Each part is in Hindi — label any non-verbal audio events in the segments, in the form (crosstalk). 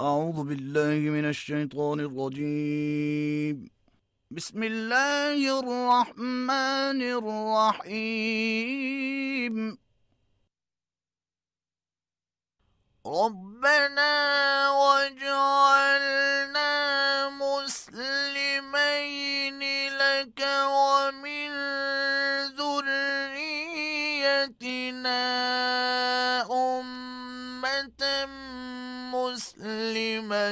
أعوذ بالله من الشيطان الرجيم بسم الله الرحمن الرحيم ربنا واجعلنا مسلمين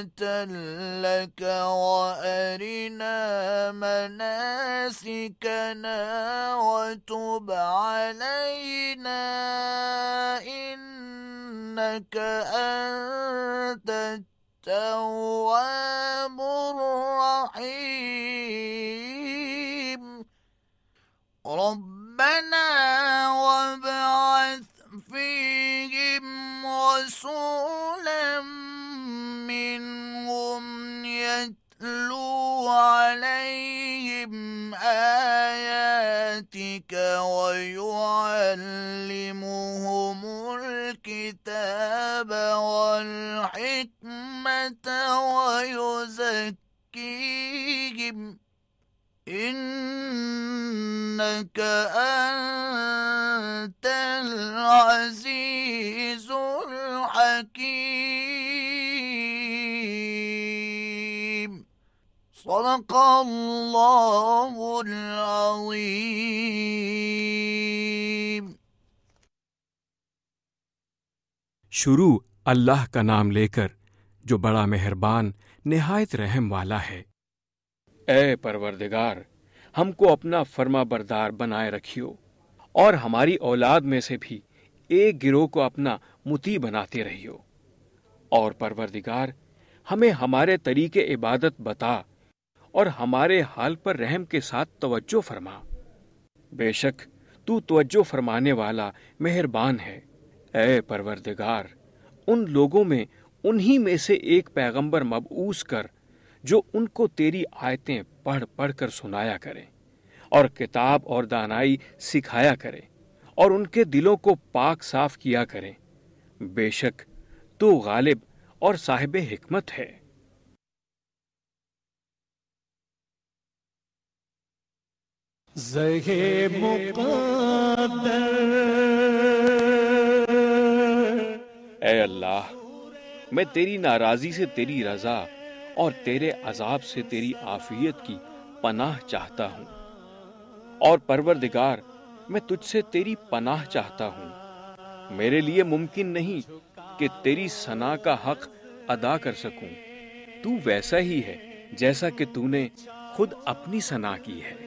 لَكَ وَأَرِنَا مَنَاسِكَنَا وَتُبْ عَلَيْنَا إِنَّكَ أَنْتَ التَّوَّابُ الرَّحِيمُ رَبَّنَا وَابْعَثْ فِيهِمْ رَسُولًا عليهم آياتك ويعلمهم الكتاب والحكمة ويزكيهم إنك أنت العزيز الحكيم صدق शुरू अल्लाह का नाम लेकर जो बड़ा मेहरबान निहायत रहम वाला है ए परवरदिगार हमको अपना फर्मा बरदार बनाए रखियो और हमारी औलाद में से भी एक गिरोह को अपना मुती बनाते रहियो और परवरदिगार हमें हमारे तरीके इबादत बता और हमारे हाल पर रहम के साथ तवज्जो फरमा बेशक तू तवज्जो फरमाने वाला मेहरबान है ए परवरदिगार उन लोगों में उन्हीं में से एक पैगंबर मबूस कर जो उनको तेरी आयतें पढ़ पढ़ कर सुनाया करें और किताब और दानाई सिखाया करें और उनके दिलों को पाक साफ किया करें बेशक तू गालिब और साहिब हिकमत है जहे ए अल्लाह मैं तेरी नाराजी से तेरी रजा और तेरे अजाब से तेरी आफियत की पनाह चाहता हूँ और परवरदिगार मैं तुझसे तेरी पनाह चाहता हूँ मेरे लिए मुमकिन नहीं कि तेरी सना का हक अदा कर सकूं। तू वैसा ही है जैसा कि तूने खुद अपनी सना की है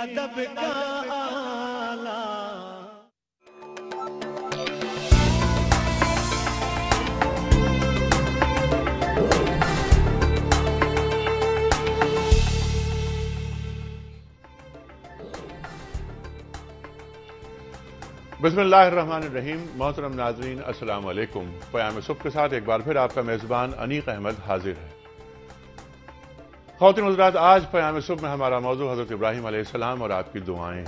अदब का आला बसमीम मोहतरम नाजरीन असलकुम प्याम सुब के साथ एक बार फिर आपका मेज़बान अनीक अहमद हाजिर है खातिन हजरात आज पयाम सुबह में हमारा मौजू हज़रत इब्राहिम आसमाम और आपकी दुआएं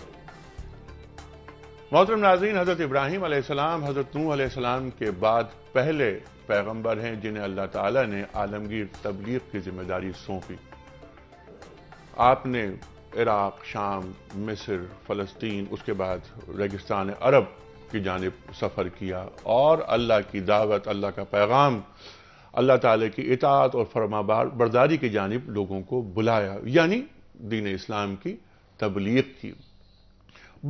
मोहतरम नाजीन हज़रत इब्राहिम आसमाम हज़रत नूह आसमाम के बाद पहले पैगम्बर हैं जिन्हें अल्लाह ताला ने आलमगीर तबलीग की जिम्मेदारी सौंपी आपने इराक शाम मिस्र फ़लस्तीन उसके बाद रेगिस्तान अरब की जानब सफ़र किया और अल्लाह की दावत अल्लाह का पैगाम अल्लाह ताला की इतात और फरमाबार बरदारी की जानब लोगों को बुलाया यानी दीन इस्लाम की तबलीग की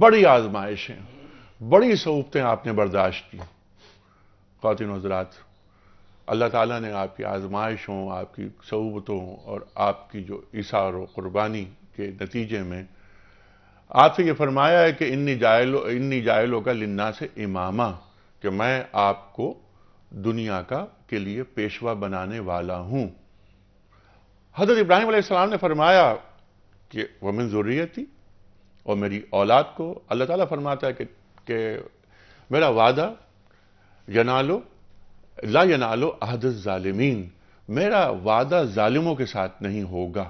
बड़ी आजमाइशें बड़ी सऊबतें आपने बर्दाश्त की खातिन हजरात अल्लाह ताला ने आपकी आजमाइशों आपकी सऊबतों और आपकी जो इशार और के नतीजे में आपसे ये फरमाया है कि इन्नी जायलो इन्नी जायलों का लिन्ना से इमामा कि मैं आपको दुनिया का के लिए पेशवा बनाने वाला हूं हजरत इब्राहिम सलाम ने फरमाया कि वमिन थी और मेरी औलाद को अल्लाह ताला फरमाता है कि, कि मेरा वादा यनालो ला यनालो अहद जालिमीन मेरा वादा जालिमों के साथ नहीं होगा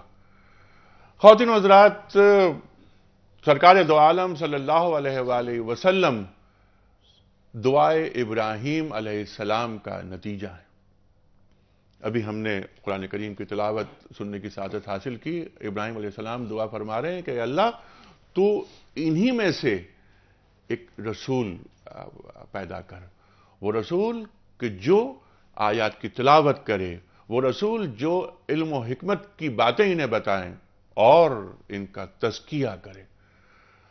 खातिन हजरात सरकार दो आलम सल्ला वसलम दुआए इब्राहिम सलाम का नतीजा है अभी हमने कुरान करीम की तिलावत सुनने की सादत हासिल की इब्राहिम सलाम दुआ फरमा रहे हैं कि अल्लाह तो इन्हीं में से एक रसूल पैदा कर वो रसूल कि जो आयात की तिलावत करे वो रसूल जो इल्म और हमत की बातें इन्हें बताएं और इनका तस्किया करें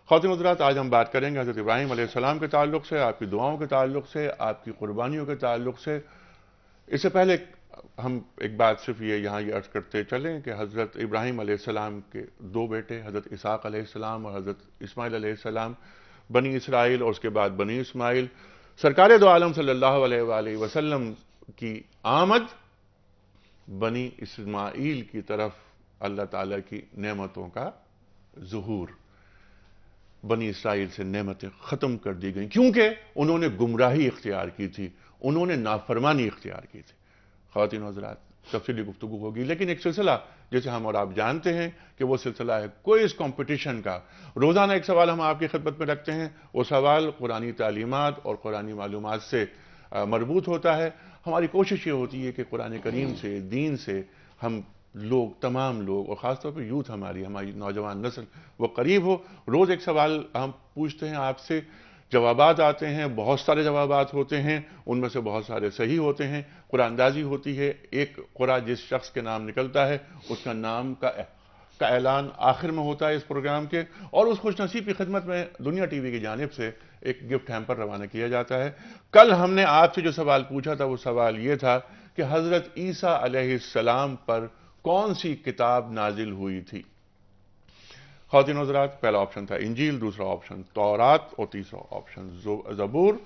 खातिन हजरात आज हम बात करेंगे हज़रत इब्राहिम सलाम के ताल्लुक से आपकी दुआओं के ताल्लुक से आपकी कुर्बानियों के ताल्लुक से इससे पहले हम एक बात सिर्फ ये यहाँ ये अर्ज़ करते चलें कि हज़रत इब्राहिम आसमाम के दो बेटे हज़रत इसाक़ आसमाम और हज़रत इसमाइल आसमाम बनी इसराइल और उसके बाद बनी इसमाइल सरकार दो आलम सल्ला वसलम की आमद बनी इसमाइल की तरफ अल्लाह ताला की नेमतों का जहूर बनी इसराइल से नेमतें ख़त्म कर दी गई क्योंकि उन्होंने गुमराही इख्तियार की थी उन्होंने नाफरमानी इख्तियार की थी खातिन हजरात तफसली गुफ्तु होगी लेकिन एक सिलसिला जैसे हम और आप जानते हैं कि वो सिलसिला है कोई इस कॉम्पिटिशन का रोज़ाना एक सवाल हम आपकी खिदमत में रखते हैं वो सवाल कुरानी तालीमत और कुरानी मालूम से मरबूत होता है हमारी कोशिश ये होती है कि कुरान करीम से दीन से हम लोग तमाम लोग और ख़ासतौर पर यूथ हमारी हमारी नौजवान नस्ल वो करीब हो रोज़ एक सवाल हम पूछते हैं आपसे जवाब आते हैं बहुत सारे जवाब होते हैं उनमें से बहुत सारे सही होते हैं कुरानंदाजी होती है एक कुरा जिस शख्स के नाम निकलता है उसका नाम का का ऐलान आखिर में होता है इस प्रोग्राम के और उस खुश नसीब की खिदमत में दुनिया टीवी की जानब से एक गिफ्ट हैम्पर रवाना किया जाता है कल हमने आपसे जो सवाल पूछा था वो सवाल ये था कि हज़रत ईसा सलाम पर कौन सी किताब नाजिल हुई थी खातिन हजरात पहला ऑप्शन था इंजील दूसरा ऑप्शन तौरात और तीसरा ऑप्शन जबूर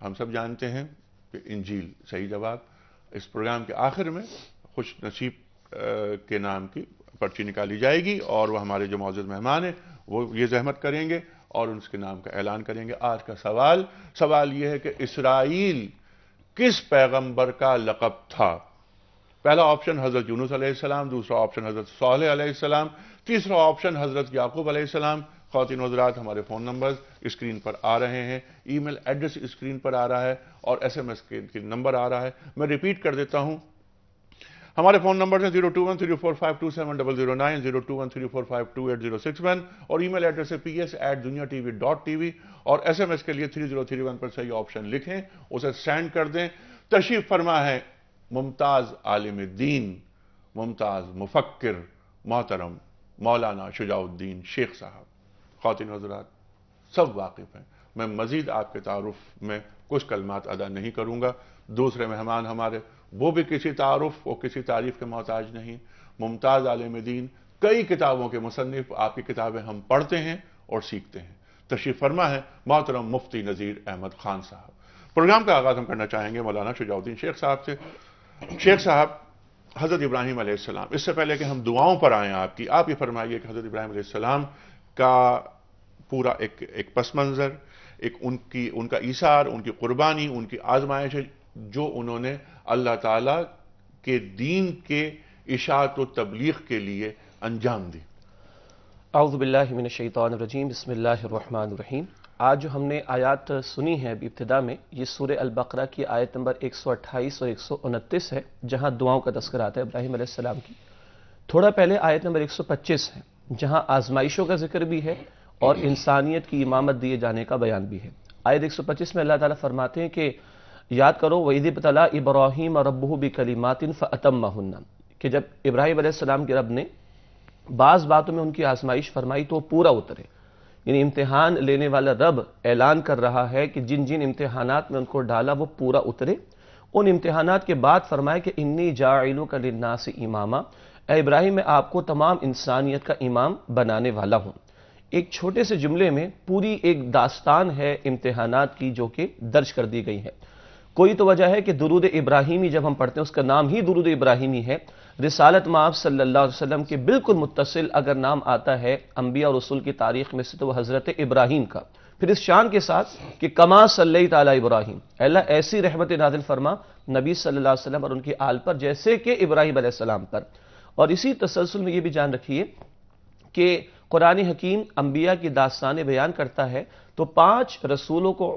हम सब जानते हैं कि इंजील सही जवाब इस प्रोग्राम के आखिर में खुश नसीब के नाम की पर्ची निकाली जाएगी और वह हमारे जो मौजूद मेहमान हैं वो ये जहमत करेंगे और उनके नाम का ऐलान करेंगे आज का सवाल सवाल यह है कि इसराइल किस पैगंबर का लकब था पहला ऑप्शन हज़रत यूनुस दूसरा ऑप्शन हज़रत सोलह तीसरा ऑप्शन हज़रत याकूब अलैहिस्सलाम खातिन हजरात हमारे फ़ोन नंबर स्क्रीन पर आ रहे हैं ईमेल एड्रेस स्क्रीन पर आ रहा है और एस एम एस के नंबर आ रहा है मैं रिपीट कर देता हूं हमारे फोन नंबर है zero two one three four five two seven double zero nine zero two one three four five two eight zero six one और ईमेल एड्रेस है P S at Duniya TV dot T V और एस एम एस के लिए थ्री जीरो थ्री वन पर सही ऑप्शन लिखें उसे सेंड कर दें तशरीफ फरमा है मुमताज़ आलिम दीन मुमताज़ मुफक्र मोहतरम मौलाना शुजाउद्दीन शेख साहब खातिन हजरात सब वाकिफ़ हैं मैं मज़ीद आपके तारफ़ में कुछ कलमात अदा नहीं करूँगा दूसरे मेहमान हमारे वो भी किसी तारफ़ और किसी तारीफ़ के मोहताज नहीं मुमताज़ आलम दीन कई किताबों के मुसनफ़ आपकी किताबें हम पढ़ते हैं और सीखते हैं तशरीफ़ फरमा है मोहतरम मुफ्ती नज़ीर अहमद ख़ान साहब प्रोग्राम का आगाज़ हम करना चाहेंगे मौलाना शुजाउद्दीन शेख साहब से शेख साहब हज़रत इब्राहिम आसमाम इससे पहले कि हम दुआओं पर आए आपकी आप ये फरमाइए कि हज़रत इब्राहिम आसमाम का पूरा एक एक पस मंज़र एक उनकी उनका इशार उनकी कुर्बानी उनकी आजमाइश जो उन्होंने अल्लाह ताला के दीन के इशात व तबलीग के लिए अंजाम दी आउज़बिल्लिमिनशैतरजीम रहीम आज जो हमने आयत सुनी है इब्तदा में ये सूर्य अलबकरा की आयत नंबर 128 और 129 है जहां दुआओं का तस्कर आता है इब्राहिम सलाम की थोड़ा पहले आयत नंबर 125 है जहां आजमाइशों का जिक्र भी है और इंसानियत की इमामत दिए जाने का बयान भी है आयत 125 में अल्लाह ताला फरमाते हैं कि याद करो वहीद तला इब्राहिम और रबू बिकलीमातिन फ़तम कि जब इब्राहिम सलाम के रब ने बाज़ बातों में उनकी आजमाइश फरमाई तो पूरा उतरे यानी इम्तिहान लेने वाला रब ऐलान कर रहा है कि जिन जिन इम्तिहानात में उनको डाला वो पूरा उतरे उन इम्तिहानात के बाद फरमाए कि इन्नी जाइलू का लिन्नास इमामा ए इब्राहिम मैं आपको तमाम इंसानियत का इमाम बनाने वाला हूँ एक छोटे से जुमले में पूरी एक दास्तान है इम्तिहानात की जो कि दर्ज कर दी गई है कोई तो वजह है कि दरूद इब्राहिमी जब हम पढ़ते हैं उसका नाम ही दरूद इब्राहिमी है रिसालत माफ सल्ला वसलम के बिल्कुल मुतसिल अगर नाम आता है और रसूल की तारीख में से तो वह हज़रत इब्राहिम का फिर इस शान के साथ कि कमा सल तला इब्राहिम अल्लाह ऐसी रहमत नादिल फरमा नबी सल्ला वसलम और उनकी आल पर जैसे कि इब्राहिम आसमाम पर और इसी तसलसल में यह भी जान रखिए कि कुरानी हकीम अंबिया की दास्तान बयान करता है तो पांच रसूलों को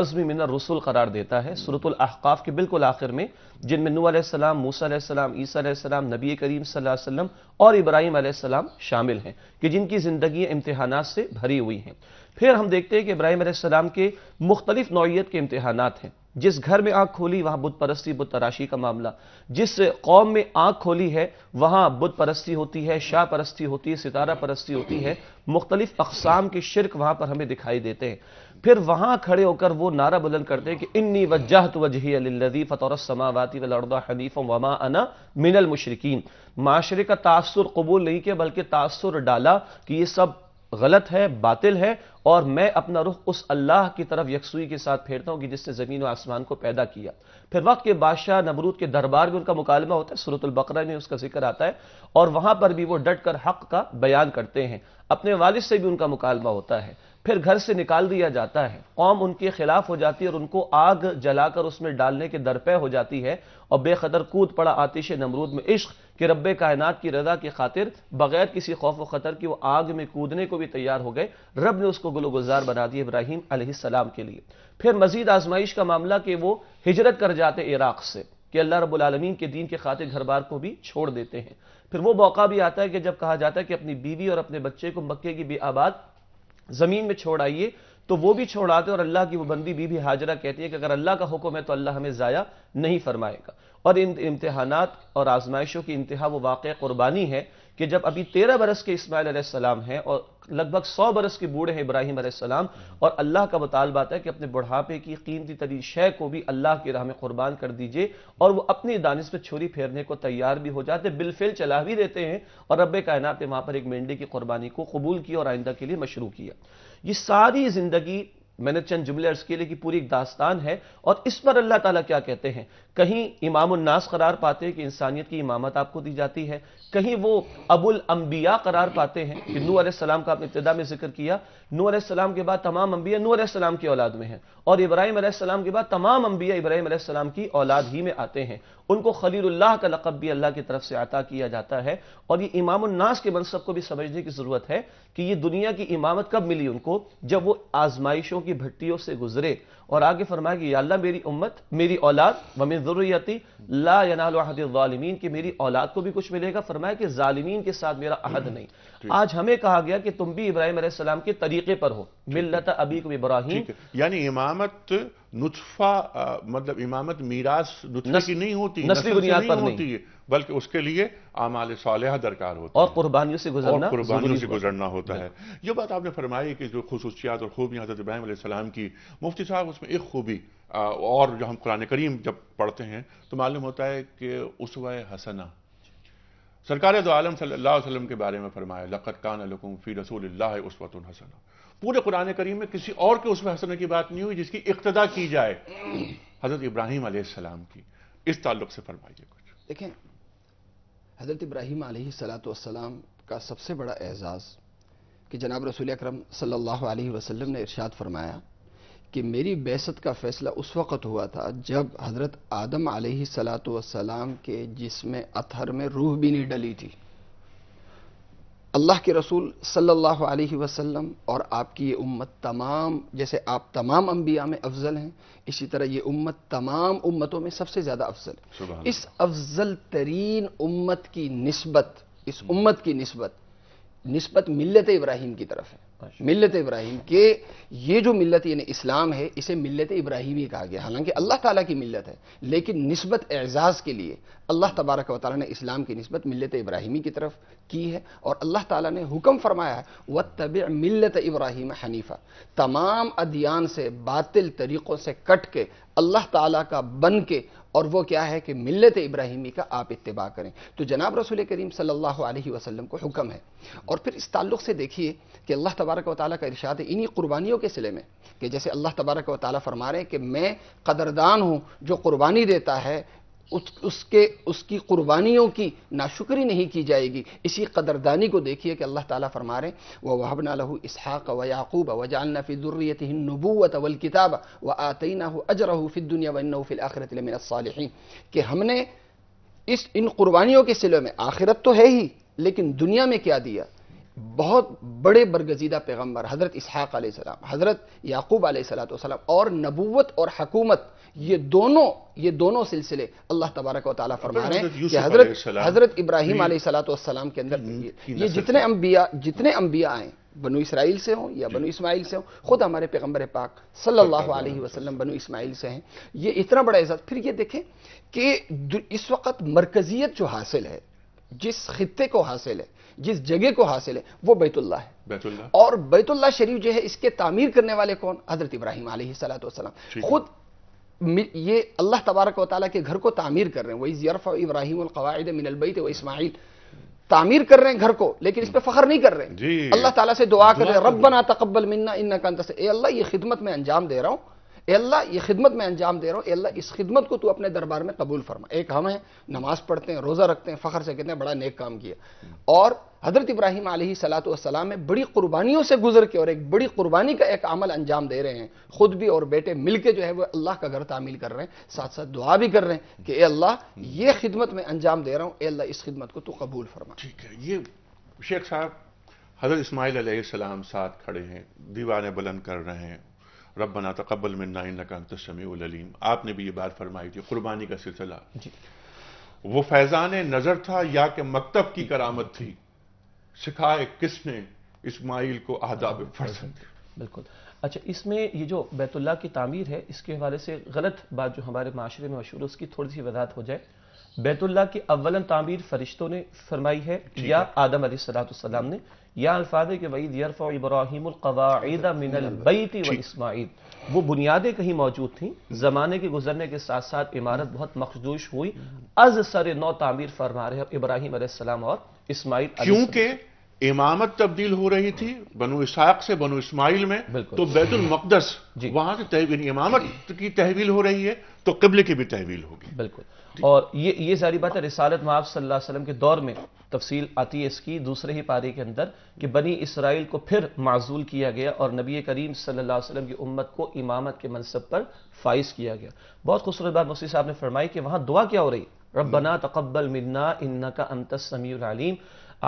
अजमी मिन रसूल करार देता है सूरतुल अहकाफ के बिल्कुल आखिर में जिनमें नूसम मूसम ईसा नबी करीम वसल्लम और इब्राहिम आसमाम शामिल हैं कि जिनकी ज़िंदगी इम्तहाना से भरी हुई हैं फिर हम देखते हैं कि इब्राहिम आसमाम के मुख्तलिफ नौीयत के इम्तहान हैं जिस घर में आंख खोली वहां बुत परस्ती बुत तराशी का मामला जिस कौम में आंख खोली है वहां बुत परस्ती होती है शाह परस्ती होती है सितारा परस्ती होती है मुख्तलिफ अकसाम के शिरक वहां पर हमें दिखाई देते हैं फिर वहां खड़े होकर वो नारा बुलंद करते हैं कि इन्नी वजह वजही अल्लदी समावाती वलरदा हनीफ वमा अना मिनल मुशरकिन माशरे का तासुर कबूल नहीं किया बल्कि तासर डाला कि ये सब गलत है बातिल है और मैं अपना रुख उस अल्लाह की तरफ यकसुई के साथ फेरता हूं कि जिसने जमीन और आसमान को पैदा किया फिर वक्त के बादशाह नमरूद के दरबार में उनका मुकालमा होता है सूरतुल बकरा में उसका जिक्र आता है और वहां पर भी वो डट कर हक का बयान करते हैं अपने वालिद से भी उनका मुकालमा होता है फिर घर से निकाल दिया जाता है कौम उनके खिलाफ हो जाती है और उनको आग जलाकर उसमें डालने के दरपे हो जाती है और बेखदर कूद पड़ा आतिश नमरूद में इश्क के रब कायनात की रजा की खातिर बगैर किसी खौफ व खतर की वो आग में कूदने को भी तैयार हो गए रब ने उसको गुलगुजार बना दिया इब्राहिम अलैहिस्सलाम के लिए फिर मजीद आजमाइश का मामला कि वो हिजरत कर जाते इराक से कि अल्लाह रबालमीन के दीन के खातिर घर बार को भी छोड़ देते हैं फिर वो मौका भी आता है कि जब कहा जाता है कि अपनी बीवी और अपने बच्चे को मक्के की भी आबाद ज़मीन में छोड़ आइए तो वो भी छोड़ाते और अल्लाह की वो बंदी भी हाजरा कहती है कि अगर अल्लाह का हुक्म है तो अल्लाह हमें ज़ाया नहीं फरमाएगा और इन इम्तहानात और आजमाइशों की इंतहा वो वाक़ कुर्बानी है कि जब अभी तेरह बरस के इस्माइल अलैहिस्सलाम हैं और लगभग सौ बरस के बूढ़े हैं इब्राहिम अलैहिस्सलाम और अल्लाह का मुतालबा है कि अपने बुढ़ापे की कीमती तरीन शय को भी अल्लाह की राह में कुर्बान कर दीजिए और वो अपनी दानिश पर छुरी फेरने को तैयार भी हो जाते बिलफिल चला भी देते हैं और रब कायनात ने वहां पर एक मेंढे की कुर्बानी को कबूल किया और आइंदा के लिए मशरू किया ये सारी जिंदगी मैंने चंद जुमले अर्ज के लिए कि पूरी एक दास्तान है और इस पर अल्लाह ताला क्या कहते हैं कहीं इमाम उन्नास करार पाते हैं कि इंसानियत की इमामत आपको दी जाती है कहीं वो अबुल अंबिया करार पाते हैं कि नू आसमाम का आपने इब्तदा में जिक्र किया नू आसमाम के बाद तमाम अंबिया नू सलाम की औलाद में हैं और इब्राहिम आसमाम के बाद तमाम अंबिया इब्राहिम आसमाम की औलाद ही में आते हैं उनको खलील्ला का लकब भी अल्लाह की तरफ से आता किया जाता है और ये इमाम उन्नास के मनसब को भी समझने की ज़रूरत है कि ये दुनिया की इमामत कब मिली उनको जब वो आजमाइशों की भट्टियों से गुजरे और आगे फरमाया कि अल्लाह मेरी उम्मत मेरी औलाद वमिन ज़रूरियती ला यनालमीन की मेरी औलाद को भी कुछ मिलेगा फरमाया कि जालिमीन के साथ मेरा अहद हम्म, नहीं आज हमें कहा गया कि तुम भी इब्राहिम सलाम के तरीके पर हो मिलत अबी को इब्राहिम यानी इमामत नुतफा मतलब इमामत मीरास नुतफे की नहीं होती नस्ली बुनियाद पर नहीं होती है बल्कि उसके लिए आमाल साल दरकार होता और है और कुर्बानियों से गुजरना और कुर्बानियों से गुजरना होता है यह बात आपने फरमाई कि जो खसूसियात और खूबियां हज़रत इब्राहिम सलाम की मुफ्ती साहब उसमें एक खूबी और जो हम कुरान करीम जब पढ़ते हैं तो मालूम होता है कि उसवा हसना सरकार दो आलम सल्लल्लाहु अलैहि वसल्लम के बारे में फरमाया लक़त कान लकुम फ़ी रसूल उस्वतुन हसना पूरे कुरान करीम में किसी और के उसमें हंसने की बात नहीं हुई जिसकी इक्तदा की जाए हज़रत इब्राहिम आसमाम की इस ताल्लुक से फरमाइए कुछ देखें हज़रत इब्राहिम सलाम का सबसे बड़ा एज़ाज़ कि जनाब रसूल अक्रम सल्लल्लाहु वसलम ने इर्शाद फरमाया कि मेरी बेसत का फ़ैसला उस वक़्त हुआ था जब हज़रत आदम सलात वसलाम के जिसमें अथहर में रूह भी नहीं डली थी अल्लाह के रसूल सल्लल्लाहु अलैहि वसल्लम और आपकी ये उम्मत तमाम जैसे आप तमाम अम्बिया में अफजल हैं इसी तरह ये उम्मत तमाम उम्मतों में सबसे ज़्यादा अफजल है इस अफजल तरीन उम्मत की नस्बत इस उम्मत की नस्बत नस्बत मिलत इब्राहिम की तरफ है अच्छा। मिलत इब्राहिम के ये जो मिलत यानी इस्लाम है इसे मिलत इब्राहिमी कहा गया हालांकि अल्लाह ताला की मिलत है लेकिन नस्बत एजाज़ के लिए अल्लाह तबारक व ताली ने इस्लाम की नस्बत मिलत इब्राहिमी की तरफ की है और अल्लाह ताला ने हुक्म फरमाया है व तब मिलत इब्राहिम हनीफा तमाम अदियान से बातिल तरीक़ों से कट के अल्लाह ताला का बन के और वो क्या है कि मिलत इब्राहिमी का आप इतबा करें तो जनाब रसूल करीम सल्लल्लाहु अलैहि वसल्लम को हुक्म है और फिर इस ताल्लुक़ से देखिए कि अल्लाह तबारक व ताली का इरशाद है इन्हीं कुर्बानियों के सिले में कि जैसे अल्लाह तबारक व ताली फरमा रहे हैं कि मैं कदरदान हूँ जो कुर्बानी देता है उस, उसके उसकी कुर्बानियों की नाशुक्री नहीं की जाएगी इसी कदरदानी को देखिए कि अल्लाह ताला फरमा रहे व वहबना लहू इसहाक व याकूब व जालना फ़िज़ुर्रियत नबूत वल किताब व ना हो अजरहू फ़िदुनिया वन फ़िलआखरत मिनसालहन कि हमने इस इन कुर्बानियों के सिलों में आखिरत तो है ही लेकिन दुनिया में क्या दिया बहुत बड़े बरगजीदा पैगम्बर हज़रत इसहाक़ आलाम हज़रत याकूब सलाम और नबूवत और हकूमत ये दोनों ये दोनों सिलसिले अल्लाह तबारक वाली तो फरमा रहे हैं कि हजरत हजरत इब्राहिम सलातम के अंदर ये जितने अम्बिया जितने अम्बिया आए बनु इसराइल से हों या बनु इस्माइल से हों खुद हमारे पैगंबर पाक सल्लल्लाहु अलैहि वसल्लम बनु इस्माइल से हैं ये इतना बड़ा इज्जत फिर ये देखें कि इस वक्त मरकजियत जो हासिल है जिस खत्े को हासिल है जिस जगह को हासिल है वो बैतुल्ला है बैतुल्ला और बैतुल्ला शरीफ जो है इसके तामीर करने वाले कौन हजरत इब्राहिम वसलम खुद ये अल्लाह तबारक वाली के घर को तामीर कर रहे हैं वही ज़रफ़ इब्राहिम कवायद थे व इस्माइल तामीर कर रहे हैं घर को लेकिन इस पर फख्र नहीं कर रहे हैं अल्लाह ताला से दुआ कर रहे हैं रब्बना तकबल मिन्ना इन्ना कंत से अल्लाह ये खिदमत में अंजाम दे रहा हूँ अल्लाह ये खिदमत में अंजाम दे रहा हूँ अल्लाह इस खिदमत को तू अपने दरबार में कबूल फरमा एक हम हैं नमाज पढ़ते हैं रोज़ा रखते हैं फ़ख्र से कहते हैं बड़ा नेक काम किया और हजरत इब्राहिम वसलाम में बड़ी कुर्बानियों से गुजर के और एक बड़ी कुर्बानी का एक अमल अंजाम दे रहे हैं खुद भी और बेटे मिलके जो है वो अल्लाह का घर तामील कर रहे हैं साथ साथ दुआ भी कर रहे हैं कि ए अल्लाह ये खिदमत में अंजाम दे रहा हूँ अल्लाह इस खिदमत को तो कबूल फरमा ठीक है ये शेख साहब हजरत इसमाइल साथ खड़े हैं दीवारें बुलंद कर रहे हैं रबना तकबल में नाइन नकान आपने भी ये बात फरमाई थी कुर्बानी का सिलसिला वो फैजान नजर था या कि मकतब की करामत थी सिखाए किसने इस्माइल को आदाब हाँ, फर्जंद बिल्कुल अच्छा इसमें ये जो बैतुल्ला की तामीर है इसके हवाले से गलत बात जो हमारे माशरे में मशहूर है उसकी थोड़ी सी वजहत हो जाए बैतुल्ला की अव्वलन तामीर फरिश्तों ने फरमाई है या आदम अली सलातम ने या अल्फाज के वईद यरफ़ इब्राहिमकवादा अच्छा, मिनलबैती व इस्माइल वो बुनियादें कहीं मौजूद थी ज़माने के गुजरने के साथ साथ इमारत बहुत मखदूश हुई हम्म। अज सर नौ तामीर फरमा रहे इब्राहिम और इस्माइल क्योंकि इमामत तब्दील हो रही थी बनु इसहाक से बनु इस्माइल में तो बैतुल मुकदस वहां से तहवील इमामत की तहवील हो रही है तो कबले की भी तहवील होगी बिल्कुल और ये ये सारी बात है रिसालत माफ सल्लल्लाहु अलैहि वसल्लम के दौर में तफसील आती है इसकी दूसरे ही पारी के अंदर कि बनी इसराइल को फिर माजूल किया गया और नबी करीम सल्लल्लाहु अलैहि वसल्लम की उम्मत को इमामत के मनसब पर फाइज किया गया बहुत खूबसूरत बात मुफ्ती साहब ने फरमाई कि वहां दुआ क्या हो रही है ربنا تقبل منا إنك أنت السميع العليم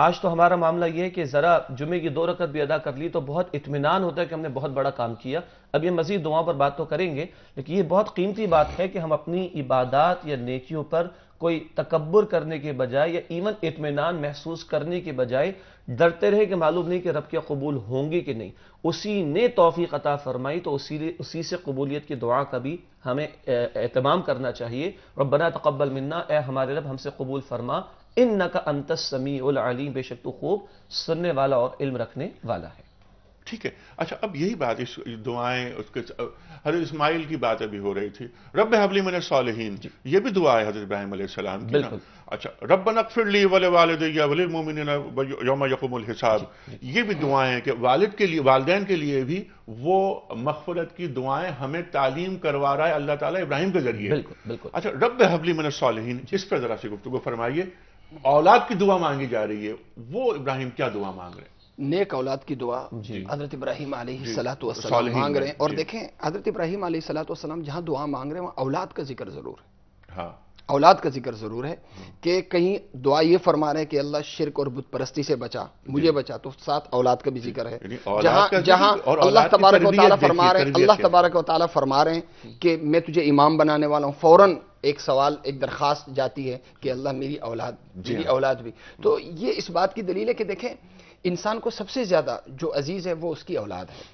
आज तो हमारा मामला यह है कि ज़रा जुमे की दो रकत भी अदा कर ली तो बहुत इतमान होता है कि हमने बहुत बड़ा काम किया अब यह मजीद दुआ पर बात तो करेंगे लेकिन ये बहुत कीमती बात है कि हम अपनी इबादत या नेकियों पर कोई तकबर करने के बजाय या इवन इतमान महसूस करने के बजाय डरते रहे कि मालूम नहीं कि रब के कबूल होंगे कि नहीं उसी ने तोफ़ी कता फरमाई तो उसी उसी से कबूलियत की दुआ का भी हमें एहतमाम करना चाहिए और बना तकबल मिलना ए हमारे रब हमसे कबूल फरमा इन न का समी उल अलीम बेशक तो खूब सुनने वाला और इल्म रखने वाला है ठीक है अच्छा अब यही बात इस दुआएं उसके हजरत इस्माइल की बात अभी हो रही थी रब हबली मन सालहीन ये भी दुआ है हजरत इब्राहिम सलाम की ना अच्छा रब नकफिरली वाले वालद या मोमिन यौम यकुमल हिसाब ये भी दुआएं हैं कि वालिद के लिए वालदे के लिए भी वो मफफरत की दुआएं हमें तालीम करवा रहा है अल्लाह ताला इब्राहिम के जरिए बिल्कुल बिल्कुल अच्छा रब हबली मन सालहीन इस पर ज़रा सी गुफ्तु फरमाइए औलाद की दुआ मांगी जा रही है वो इब्राहिम क्या दुआ मांग रहे हैं नेक औलाद की दुआ हजरत इब्राहिम सलाम मांग रहे हैं और देखें हजरत इब्राहिम सलाम जहां दुआ मांग रहे हैं वहां औलाद का जिक्र जरूर है हाँ औलाद का जिक्र जरूर है हाँ। कि कहीं दुआ ये फरमा रहे हैं कि अल्लाह शिरक और बुत परस्ती से बचा मुझे बचा तो साथ औलाद का भी जिक्र है जहां जहां अल्लाह तबारक फरमा रहे हैं अल्लाह तबारक वाली फरमा रहे हैं कि मैं तुझे इमाम बनाने वाला हूं फौरन एक सवाल एक दरखास्त जाती है कि अल्लाह मेरी औलाद मेरी हाँ। औलाद भी तो ये इस बात की दलील है कि देखें इंसान को सबसे ज्यादा जो अजीज है वो उसकी औलाद है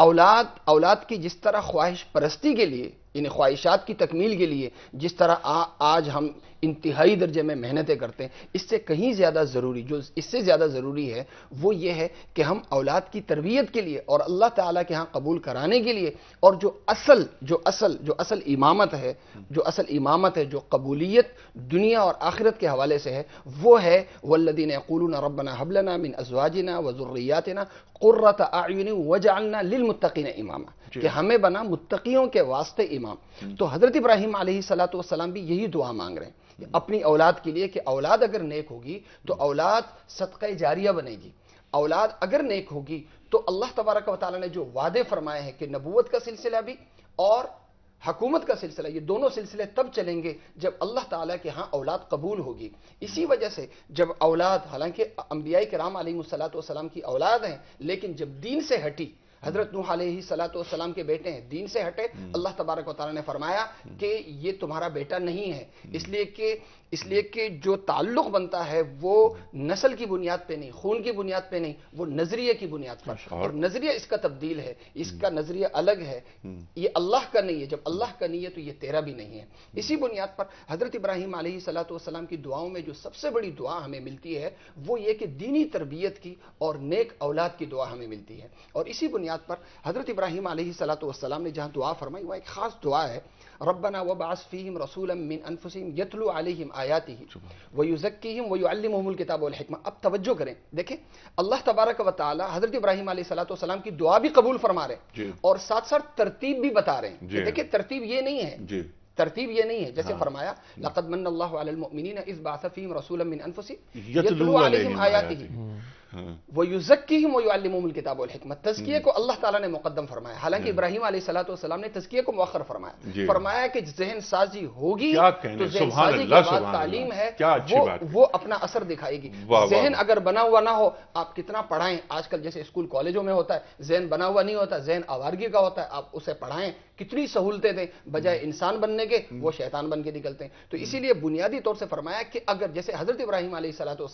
औलाद औलाद की जिस तरह ख्वाहिश परस्ती के लिए इन ख्वाहिशात की तकमील के लिए जिस तरह आ, आज हम इंतहाई दर्जे में मेहनतें करते हैं इससे कहीं ज़्यादा ज़रूरी जो इससे ज़्यादा ज़रूरी है वो ये है कि हम औलाद की तरबियत के लिए और अल्लाह ताला के यहाँ कबूल कराने के लिए और जो असल जो असल जो असल इमामत है जो असल इमामत है जो कबूलियत दुनिया और आखिरत के हवाले से है वो है वल्लदीन यकूलून रबना हबलना मिन अजवाजना वज़ुर्रियातना क़ुर्रत आयुन वजालना लिलमुत्तकीन इमामा कि हमें बना मुत्तकियों के वास्ते इमाम तो हज़रत इब्राहिम सलात भी यही दुआ मांग रहे हैं अपनी औलाद के लिए कि औलाद अगर नेक होगी तो औलाद सदका जारिया बनेगी औलाद अगर नेक होगी तो अल्लाह तबारक वाली ने जो वादे फरमाए हैं कि नबूत का सिलसिला भी और हकूमत का सिलसिला ये दोनों सिलसिले तब चलेंगे जब अल्लाह ताला के यहाँ औलाद कबूल होगी इसी वजह से जब औलाद हालांकि अम्बियाई सलात सलाम की औलाद हैं लेकिन जब दीन से हटी हजरत नूह सलाम के बेटे हैं दीन से हटे हम्म। अल्लाह तबारक वाली ने फरमाया हम्म। कि ये तुम्हारा बेटा नहीं है हम्म। इसलिए कि इसलिए कि जो ताल्लुक बनता है वो नस्ल की बुनियाद पे नहीं खून की बुनियाद पे नहीं वो नजरिए की बुनियाद पर अच्छा, और नजरिया इसका तब्दील है इसका नजरिया अलग है ये अल्लाह का नहीं है जब अल्लाह का नहीं है तो ये तेरा भी नहीं है इसी बुनियाद पर हजरत इब्राहिम सलाम की दुआओं में जो सबसे बड़ी दुआ हमें मिलती है वो ये कि दीनी तरबियत की और नेक औलाद की दुआ हमें मिलती है और इसी बुनियाद बुनियाद पर हज़रत इब्राहिम सलाम ने जहाँ दुआ फरमाई वह एक ख़ास दुआ है रबना वबासफ़ीम रसूलम मिन अनफुसीम यतलु आलिहिम आयाति व युज़क्कीम व युअल्लिमुहुमुल किताब वल हिकमा अब तवज्जो करें देखें अल्लाह तबारक व ताला हज़रत इब्राहिम सलाम की दुआ भी कबूल फरमा रहे हैं और साथ साथ तरतीब भी बता रहे हैं देखिए तरतीब ये नहीं है तरतीब ये नहीं है जैसे हाँ, फरमाया लकद मन अल्लाह इस बासफ़ीम रसूलम मिन अनफुसीम यतलु आलिहिम आयाति हम्म। वो युजक्की ही युअल्लिमुहुल किताब वल हिकमत तज़किए को हम्म। अल्लाह ताला ने मुकदम फरमाया हालांकि हम्म। इब्राहिम अलैहिस्सलाम ने तज़किए को मौखर फरमाया फरमाया कि जहन साजी होगी तो जहन साजी के बाद तालीम है वो वो अपना असर दिखाएगी जहन अगर बना हुआ ना हो आप कितना पढ़ाएं आजकल जैसे स्कूल कॉलेजों में होता है जहन बना हुआ नहीं होता जहन आवारगी का होता है आप उसे पढ़ाएं कितनी सहूलतें दें बजाय इंसान बनने के वो शैतान बन के निकलते हैं तो इसीलिए बुनियादी तौर से फरमाया कि अगर जैसे हजरत इब्राहिम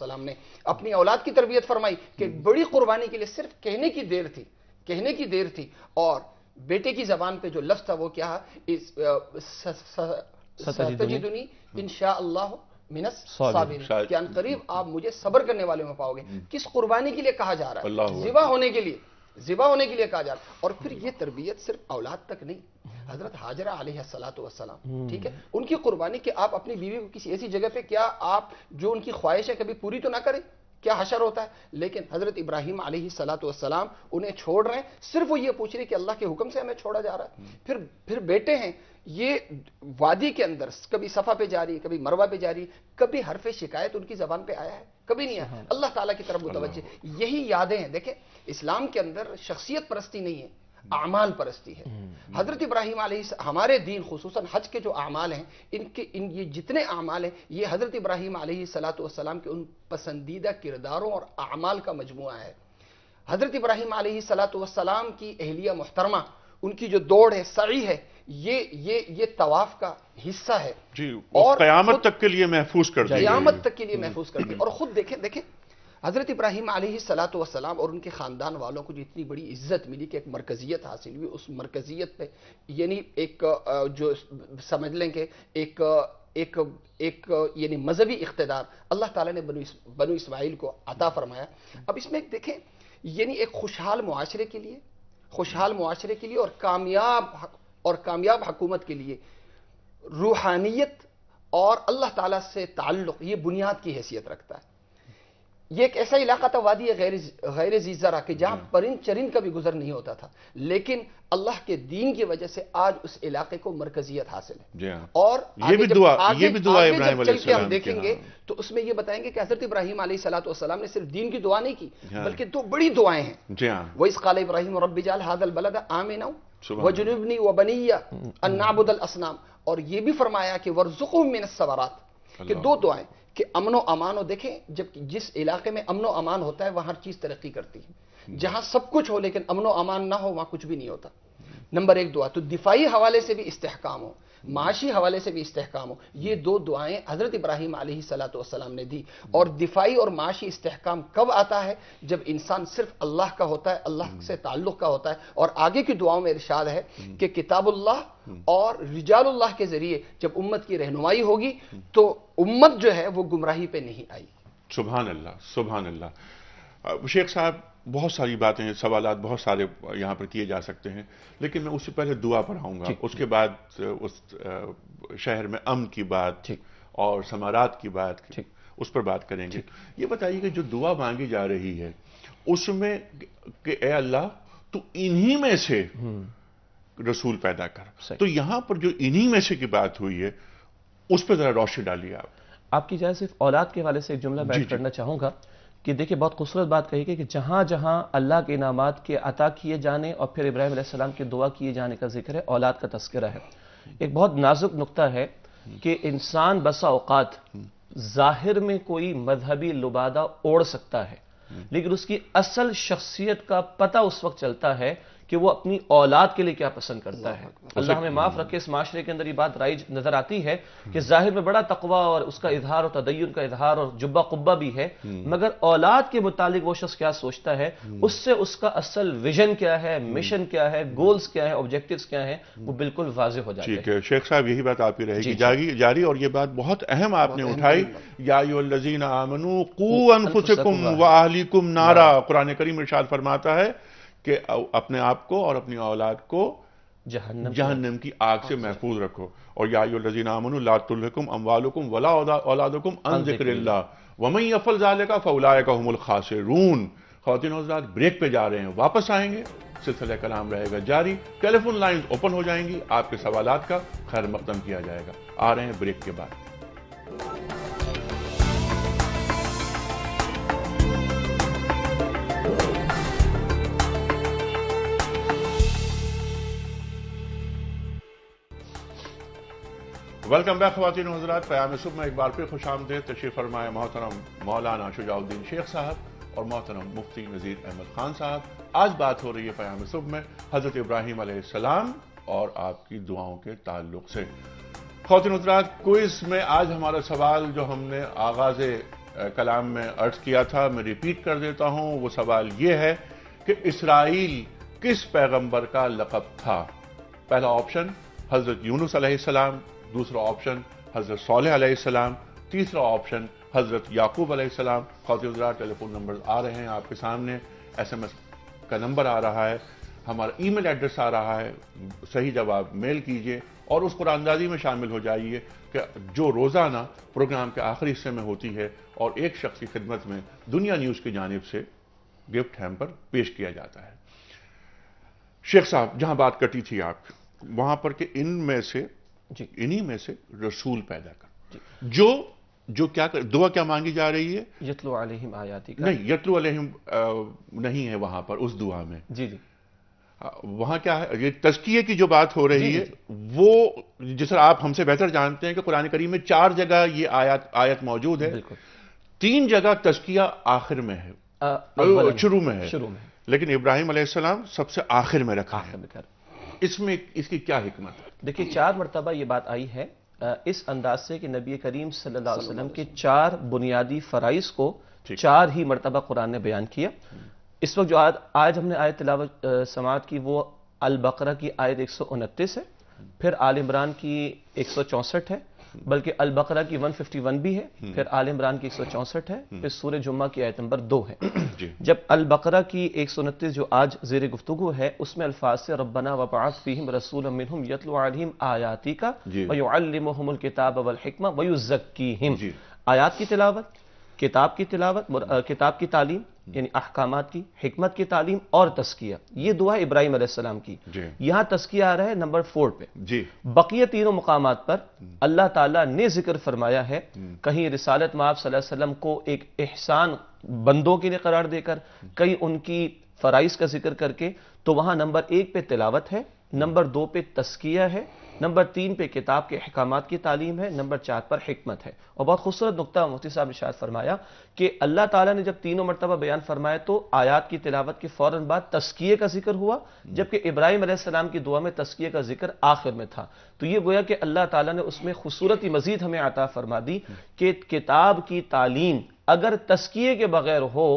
सलाम ने अपनी औलाद की तरबियत फरमाई फरमाई कि हम्म। बड़ी कुर्बानी के लिए सिर्फ कहने की देर थी कहने की देर थी और बेटे की जबान पे जो लफ्ज था वो क्या इस सतजिदनी इनशा अल्लाह मिनस साबिर करीब आप मुझे सब्र करने वाले में पाओगे हम्म। किस कुर्बानी के लिए कहा जा रहा है जिबा होने के लिए जिबा होने के लिए कहा जा रहा है और फिर ये तरबियत सिर्फ औलाद तक नहीं हजरत हाजरा सलाम हम्म। ठीक है उनकी कुर्बानी कि आप अपनी बीवी को किसी ऐसी जगह पे क्या आप जो उनकी ख्वाहिश है कभी पूरी तो ना करें क्या हशर होता है लेकिन हजरत इब्राहिम आलही सलात वसलाम उन्हें छोड़ रहे हैं सिर्फ वो ये पूछ रहे कि अल्लाह के हुक्म से हमें छोड़ा जा रहा है हम्म। फिर फिर बेटे हैं ये वादी के अंदर कभी सफा पे जा रही है कभी मरवा पे जा रही है कभी हरफे शिकायत उनकी जबान पे आया है कभी नहीं आया अल्लाह ताला की तरफ मुतवजह यही यादें हैं देखें इस्लाम के अंदर शख्सियत परस्ती नहीं है अमाल परस्ती है हम्म, हम्म। हजरत इब्राहिम हमारे दीन खसूस हज के जो अमाल हैं इनके इन ये जितने अमाल हैं ये हजरत इब्राहिम सलाम के उन पसंदीदा किरदारों और अमाल का मजमु है हजरत इब्राहिम सलाम की अहलिया मोहतरमा उनकी जो दौड़ है सही है ये ये ये तवाफ का हिस्सा है जी और कयामत तक के लिए महफूज कर कयामत तक के लिए हम्म। महफूज कर और खुद देखें देखें हज़रत इब्राहिम सलात वसलाम और उनके ख़ानदान वालों को जो इतनी बड़ी इज्जत मिली कि एक मरकज़ियत हासिल हुई उस मरकज़ियत पे यानी एक जो समझ लें कि एक एक एक यानी मजहबी इकतदार अल्लाह ताला ने बनु इसमाइल को अता फरमाया अब इसमें देखें यानी एक खुशहाल माशरे के लिए खुशहाल माशरे के लिए और कामयाब और कामयाब हकूमत के लिए रूहानियत और अल्लाह ताला से ताल्लुक़ ये बुनियाद की हैसियत रखता है ये एक ऐसा इलाका था वादी गैर गैर जीजरा कि जहाँ परिंद चरिंद का भी गुजर नहीं होता था लेकिन अल्लाह के दीन की वजह से आज उस इलाके को मरकजियत हासिल है हाँ। और ये भी दुआ आगे, ये भी दुआ इब्राहिम चल के हम देखेंगे हाँ। तो उसमें ये बताएंगे कि हजरत इब्राहिम सलाम ने सिर्फ दीन की दुआ नहीं की हाँ। बल्कि दो बड़ी दुआएं हैं जी इस खाल इब्राहिम और रबिजाल हादल बलद आमिन व जुनूबनी व बनिया हम्म। अन्नाबुदल असनाम और ये भी फरमाया कि वर्जुक मिन सवार कि दो दुआएं कि अमनो अमान हो देखें जबकि जिस इलाके में अमनो अमान होता है वहां हर चीज तरक्की करती है हम्म। जहां सब कुछ हो लेकिन अमनो अमान ना हो वहां कुछ भी नहीं होता नंबर एक दुआ तो दिफाई हवाले से भी इस्तेकाम हो माशी हवाले से भी इस्तेकाम हो ये दो दुआएं हजरत इब्राहिम सलाम ने दी और दिफाई और माशी इस्तेकाम कब आता है जब इंसान सिर्फ अल्लाह का होता है अल्लाह हम्म। से ताल्लुक का होता है और आगे की दुआओं में इर्शाद है हम्म। कि किताबुल्लाह हम्म। और रिजाल्लाह के जरिए जब उम्मत की रहनुमाई होगी तो उम्मत जो है वो गुमराही पे नहीं आई सुबह अल्लाह सुबहान अल्लाह शेख साहब बहुत सारी बातें सवाल बहुत सारे यहाँ पर किए जा सकते हैं लेकिन मैं उससे पहले दुआ पढ़ाऊंगा उसके बाद उस शहर में अम की बात और समारात की बात उस पर बात करेंगे ये बताइए कि जो दुआ मांगी जा रही है उसमें कि ए अल्लाह तू इन्हीं में से हम्म। रसूल पैदा कर तो यहां पर जो इन्हीं में से की बात हुई है उस पर जरा रोशनी डालिए आप आपकी जाए सिर्फ औलाद के हवाले से एक जुमला बैठ करना चाहूंगा कि देखिए बहुत खूबसूरत बात कही गई कि जहां जहां अल्लाह के इनामत के अता किए जाने और फिर इब्राहिम के की दुआ किए जाने का जिक्र है औलाद का तस्करा है एक बहुत नाजुक नुकता है कि इंसान बसा औकात जाहिर में कोई मजहबी लुबादा ओढ़ सकता है लेकिन उसकी असल शख्सियत का पता उस वक्त चलता है कि वो अपनी औलाद के लिए क्या पसंद करता है अल्लाह हमें माफ रखे इस माशरे के अंदर ये बात राइज नजर आती है कि जाहिर में बड़ा तकवा और उसका इजहार और तदयन का इजहार और जुब्बा कुब्बा भी है हम्म। मगर औलाद के मुतालिक वो शख्स क्या सोचता है हम्म। उससे उसका असल विजन क्या है हम्म। मिशन क्या है गोल्स क्या है ऑब्जेक्टिव क्या है वो बिल्कुल वाज हो जाए ठीक है शेख साहब यही बात आपकी रहेगी जारी जारी और ये बात बहुत अहम आपने उठाई याजीन आमनू कुम नारा कुरान करीम इर्शाद फरमाता है कि अपने आप को और अपनी औलाद को जहन्नम जहन्नम की आग से महफूज रखो और यामनकुम अम्वालकुम अन वमई अफल फ़ौलाए का हमल रून खातिन ब्रेक पे जा रहे हैं वापस आएंगे सिलसिला कलाम रहेगा जारी टेलीफोन लाइन ओपन हो जाएंगी आपके सवाल का खैर मकदम किया जाएगा आ रहे हैं ब्रेक के बाद वेलकम बैक खातिन हजरात प्याम सुबह में एक बार फिर खुश आमदे तशीफ फरमाए मोहतरम मौलाना शुजाउद्दीन शेख साहब और मोहतरम मुफ्ती नज़ीर अहमद खान साहब आज बात हो रही है प्याम सुबह में हज़रत इब्राहिम आसमाम और आपकी दुआओं के ताल्लुक से खातिन हजरात क्विज में आज हमारा सवाल जो हमने आगाज़ कलाम में अर्ज किया था मैं रिपीट कर देता हूँ वो सवाल ये है कि इसराइल किस पैगम्बर का लकब था पहला ऑप्शन हज़रत यूनुसम दूसरा ऑप्शन हज़रत सोलह तीसरा ऑप्शन हज़रत याकूब आसमाम खातिजरा टेलीफोन नंबर आ रहे हैं आपके सामने एस एम एस का नंबर आ रहा है हमारा ई मेल एड्रेस आ रहा है सही जवाब मेल कीजिए और उस कुरानदाजी में शामिल हो जाइए कि जो रोज़ाना प्रोग्राम के आखिरी हिस्से में होती है और एक शख्स की खिदमत में दुनिया न्यूज़ की जानब से गिफ्ट हैम्पर पेश किया जाता है शेख साहब जहां बात कटी थी आप वहां पर कि इनमें से इन्हीं में से रसूल पैदा कर जो जो क्या कर दुआ क्या मांगी जा रही है यतलु अलहिम आयाती का? नहीं यतलु अलहिम नहीं है वहां पर उस दुआ में जी जी वहां क्या है ये तस्किए की जो बात हो रही जी, है जी। वो जिस आप हमसे बेहतर जानते हैं कि कुरान करीम में चार जगह ये आयत आयत मौजूद है तीन जगह तस्किया आखिर में है शुरू में है शुरू में लेकिन इब्राहिम सबसे आखिर में रखा है इसमें इसकी क्या हिकमत है देखिए चार मरतबा ये बात आई है इस अंदाज से कि नबी करीम सल्लल्लाहु अलैहि वसल्लम के चार बुनियादी फ़राइज़ को चार ही मरतबा कुरान ने बयान किया इस वक्त जो आज आज हमने आयत तिलावत समात की वो बकरा की आयत एक सौ उनतीस है फिर आल इमरान की एक सौ चौंसठ है बल्कि अलबकरा की 151 भी है हम्म। फिर आल इमरान की 164 है हम्म। फिर सूर्य जुम्मा की आयत नंबर दो है (clears throat) जब अलबकरा की एक जो आज जेर गुफ्तु है उसमें अल्फाज से रबना वबास फ़ीम रसूल मिनहम यतलम आयाती का वयुअलमहमुल किताब वयु वयुज़क्कीहिम आयात की तिलावत किताब की तिलावत किताब की तालीम हम्म। यानी अहकाम की हमत की तालीम और तस्किया ये दुआ इब्राहिम आसमाम की यहां तस्किया आ रहा है नंबर फोर पे जी बकिया तीनों मकाम पर हम्म। अल्लाह ताला ने जिक्र फरमाया है हम्म। कहीं रिसालत माफ सल्लम को एक एहसान बंदों के लिए करार देकर कहीं उनकी फ़राइज का जिक्र करके तो वहां नंबर एक पे तिलावत है नंबर दो पे तस्किया है नंबर तीन पे किताब के अहकाम की तालीम है नंबर चार पर हमत है और बहुत खूबसूरत नुकता मुफ्ती साहब ने शायद फरमाया कि अल्लाह ताला ने जब तीनों मरतबा बयान फरमाया तो आयात की तिलावत के फ़ौरन बाद तस्किए का जिक्र हुआ जबकि इब्राहिम आसमाम की दुआ में तस्किए का जिक्र आखिर में था तो ये गोया कि अल्लाह तला ने उसमें खूबसूरती मजीद हमें आता फरमा दी कि किताब की तालीम अगर तस्किए के बगैर हो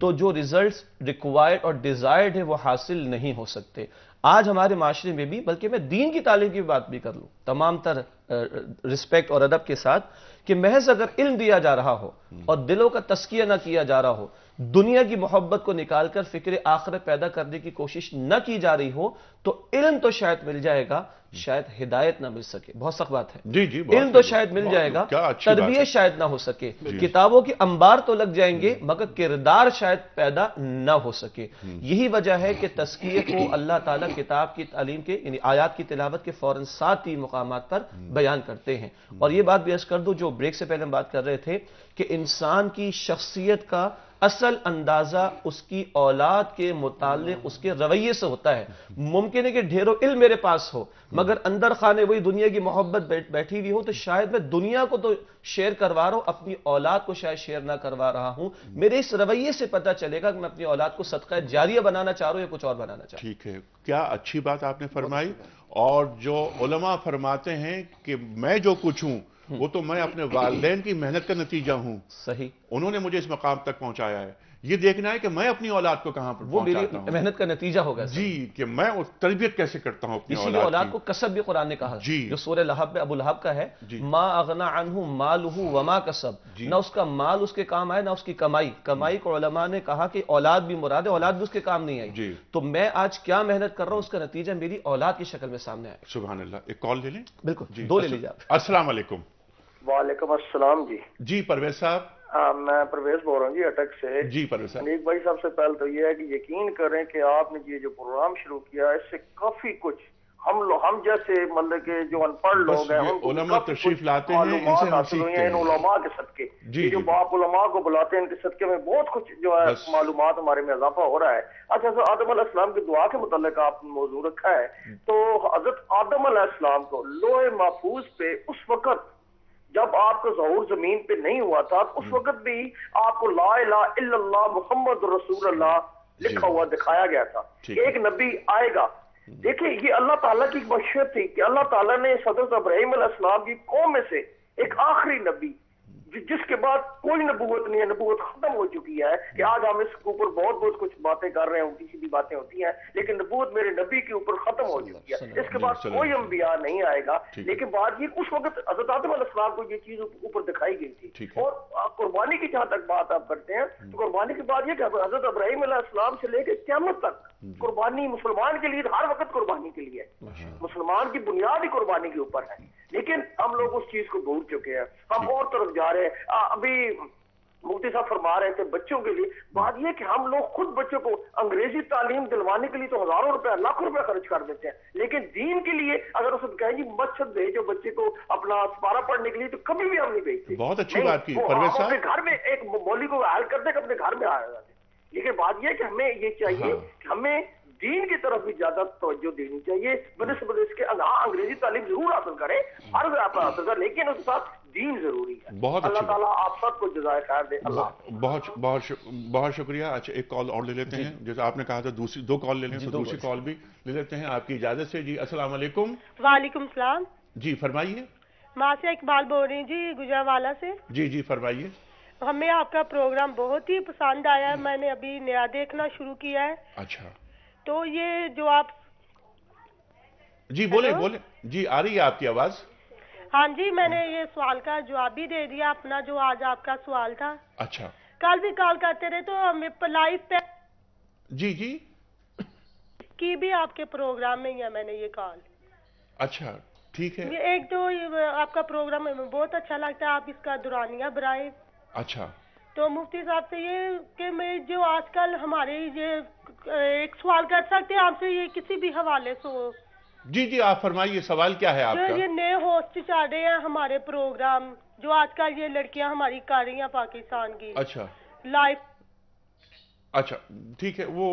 तो जो रिजल्ट रिक्वायर्ड और डिजायर्ड है वो हासिल नहीं हो सकते आज हमारे माशरे में भी बल्कि मैं दीन की तालीम की बात भी कर लूं तमाम तर रिस्पेक्ट और अदब के साथ कि महज अगर इल्म दिया जा रहा हो हम्म। और दिलों का तस्किया ना किया जा रहा हो दुनिया की मोहब्बत को निकालकर फिक्र आखिर पैदा करने की कोशिश न की जा रही हो तो इल्म तो शायद मिल जाएगा शायद हिदायत ना मिल सके बहुत सख्त बात है जी जी इल्म तो शायद मिल जाएगा तरबियत शायद ना हो सके किताबों के अंबार तो लग जाएंगे हम्म। मगर किरदार शायद पैदा ना हो सके हम्म। यही वजह है कि तस्किए को अल्लाह ताला किताब की तालीम के यानी आयात की तिलावत के फौरन सात ही मुकाम पर हम्म। बयान करते हैं और यह बात भी अर्ज कर दो जो ब्रेक से पहले हम बात कर रहे थे कि इंसान की शख्सियत का असल अंदाजा उसकी औलाद के मुतालिक उसके रवैये से होता है मुमकिन है कि ढेरों इल मेरे पास हो मगर अंदर खाने वही दुनिया की मोहब्बत बैठी हुई हो तो शायद मैं दुनिया को तो शेयर करवा रहा हूं अपनी औलाद को शायद शेयर ना करवा रहा हूं मेरे इस रवैये से पता चलेगा कि मैं अपनी औलाद को सदका जारिया बनाना चाह रहा हूं या कुछ और बनाना चाह ठीक है क्या अच्छी बात आपने फरमाई और जो उलमा फरमाते हैं कि मैं जो कुछ हूं हम्म। वो तो मैं अपने वालदेन की मेहनत का नतीजा हूँ सही उन्होंने मुझे इस मकाम तक पहुंचाया है ये देखना है कि मैं अपनी औलाद को कहां पर वो मेरी मेहनत का नतीजा होगा जी कि मैं उस तरबियत कैसे करता हूं अपनी इसीलिए औलाद को कसब भी कुरान ने कहा जी जो सोरे लहब में अबू लहब का है माँ अगना अनहू माल हूँ वमा कसब ना उसका माल उसके काम आए ना उसकी कमाई कमाई को उलमा ने कहा कि औलाद भी मुराद है औलाद भी उसके काम नहीं आई तो मैं आज क्या मेहनत कर रहा हूँ उसका नतीजा मेरी औलाद की शक्ल में सामने आए सुबह एक कॉल ले लें बिल्कुल दो ले लीजिए आप असला वालेकुम अस्सलाम जी जी परवेज साहब मैं परवेज बोल रहा हूँ जी अटक से जी परवेज साहब भाई सबसे पहले तो ये है कि यकीन करें कि आपने ये जो प्रोग्राम शुरू किया इससे काफी कुछ हम लो, हम जैसे मतलब के जो अनपढ़ लोग हैं तशरीफ लाते हैं इनसे इन उलमा के सदके जी जो बाप उलमा को बुलाते हैं इनके सदके में बहुत कुछ जो है मालूम हमारे में इजाफा हो रहा है अच्छा सर आदम अलाम की दुआ के मुतलक आपने मौजूद रखा है तो हजरत आदम अलाम को लोहे महफूज पे उस वक्त जब आपका जहूर जमीन पे नहीं हुआ था तो उस हम्म। वक्त भी आपको ला मोहम्मद रसूल अल्लाह लिखा हुआ दिखाया गया था एक नबी आएगा हम्म। देखिए ये अल्लाह ताला की मशियत थी कि अल्लाह ताला ने सदर इब्राहिम की कौम में से एक आखिरी नबी जिसके बाद कोई नबूत नहीं है नबूत खत्म हो चुकी है कि हम्म। आज हम इसके ऊपर बहुत बहुत कुछ बातें कर रहे हैं उल्टी सीधी बातें होती हैं लेकिन नबूत मेरे नबी के ऊपर खत्म हो चुकी है इसके बाद कोई अम्बिया नहीं आएगा लेकिन बाद ये उस वक्त हजरत आदम को ये चीज ऊपर दिखाई गई थी और कुर्बानी की जहां तक बात आप करते हैं तो हम्म। कुर्बानी की बात ये कि हजरत इब्राहिम असलाम से लेकर क्यामत तक कुर्बानी मुसलमान के लिए हर वक्त कुर्बानी के लिए मुसलमान की बुनियाद ही कुर्बानी के ऊपर है लेकिन हम लोग उस चीज को भूल चुके हैं हम और तरफ जा रहे हैं अभी मुफ्ती साहब फरमा रहे थे बच्चों के लिए बात यह कि हम लोग खुद बच्चों को अंग्रेजी तालीम दिलवाने के लिए तो हजारों रुपया लाखों रुपया खर्च कर देते हैं लेकिन दीन के लिए अगर उस कहें जी मच्छर भेजो बच्चे को अपना पारा पढ़ने के लिए तो कभी भी हम नहीं भेजते बहुत अच्छी बात की अपने घर में एक मौली को हायल करते अपने घर में जाते लेकिन बात यह कि हमें ये चाहिए हाँ। कि हमें दीन की तरफ भी ज्यादा तवज्जो देनी चाहिए मध्य प्रदेश के हाँ अंग्रेजी तालीम जरूर हासिल करें अर्ज आप हासिल करें लेकिन उसके साथ दीन जरूरी है बहुत अल्लाह ताला आप सबको जजाय खैर दे बहुत बहुत बहुत शुक्रिया अच्छा एक कॉल और ले लेते हैं जैसे आपने कहा था दूसरी दो कॉल ले लें तो दूसरी कॉल भी ले लेते हैं आपकी इजाजत से जी अस्सलाम वालेकुम वालेकुम सलाम जी फरमाइए मासिया इकबाल बोल रही जी गुजरावाला से जी जी फरमाइए हमें आपका प्रोग्राम बहुत ही पसंद आया है मैंने अभी नया देखना शुरू किया है अच्छा तो ये जो आप जी बोले Hello? बोले जी आ रही है आपकी आवाज हाँ जी मैंने ये सवाल का जवाब भी दे दिया अपना जो आज आपका सवाल था अच्छा कल भी कॉल करते रहे तो हमें लाइव पे जी जी की भी आपके प्रोग्राम में ही है मैंने ये कॉल अच्छा ठीक है ये एक तो आपका प्रोग्राम बहुत अच्छा लगता है आप इसका दुरानिया बराए अच्छा तो मुफ्ती साहब से ये कि मैं जो आजकल हमारे ये एक सवाल कर सकते हैं आपसे ये किसी भी हवाले से जी जी आप फरमाइए सवाल क्या है आपका ये नए होस्ट चल रहे हैं हमारे प्रोग्राम जो आजकल ये लड़कियां हमारी कर रही हैं पाकिस्तान की अच्छा लाइफ अच्छा ठीक है वो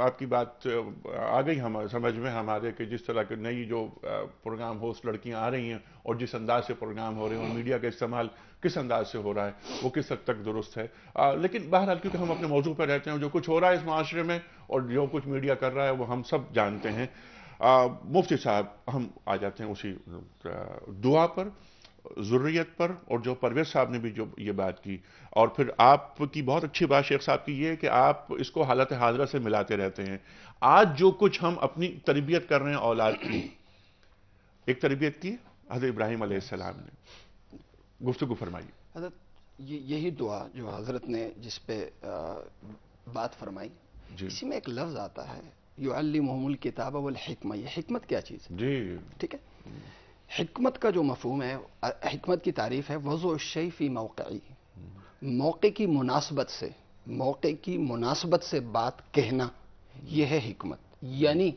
आपकी बात आ गई हम समझ में हमारे कि जिस तरह के नई जो प्रोग्राम होस्ट लड़कियां आ रही हैं और जिस अंदाज से प्रोग्राम हो रहे हैं और मीडिया का इस्तेमाल किस अंदाज से हो रहा है वो किस हद तक दुरुस्त है आ, लेकिन बहरहाल क्योंकि हम अपने मौजू पर रहते हैं जो कुछ हो रहा है इस माशरे में और जो कुछ मीडिया कर रहा है वो हम सब जानते हैं मुफ्ती साहब हम आ जाते हैं उसी दुआ पर ज़रूरीत पर और जो परवेज साहब ने भी जो ये बात की और फिर आपकी बहुत अच्छी बात शेख साहब की ये है कि आप इसको हालत हाजरा से मिलाते रहते हैं आज जो कुछ हम अपनी तरबियत कर रहे हैं औलाद की एक तरबियत की हजर इब्राहिम आसमाम ने गुफ्तु फरमाइए हजरत यही दुआ जो हजरत ने जिस पे आ, बात फरमाई इसी में एक लफ्ज आता है यू मोहम्मल किताब वलहकमा ये हमत क्या चीज़ है जी ठीक है हमत का जो मफहम है हमत की तारीफ है वज़ो शैफ़ी मौक़ी मौके की मुनासबत से मौके की मुनासबत से बात कहना यह है हमत यानी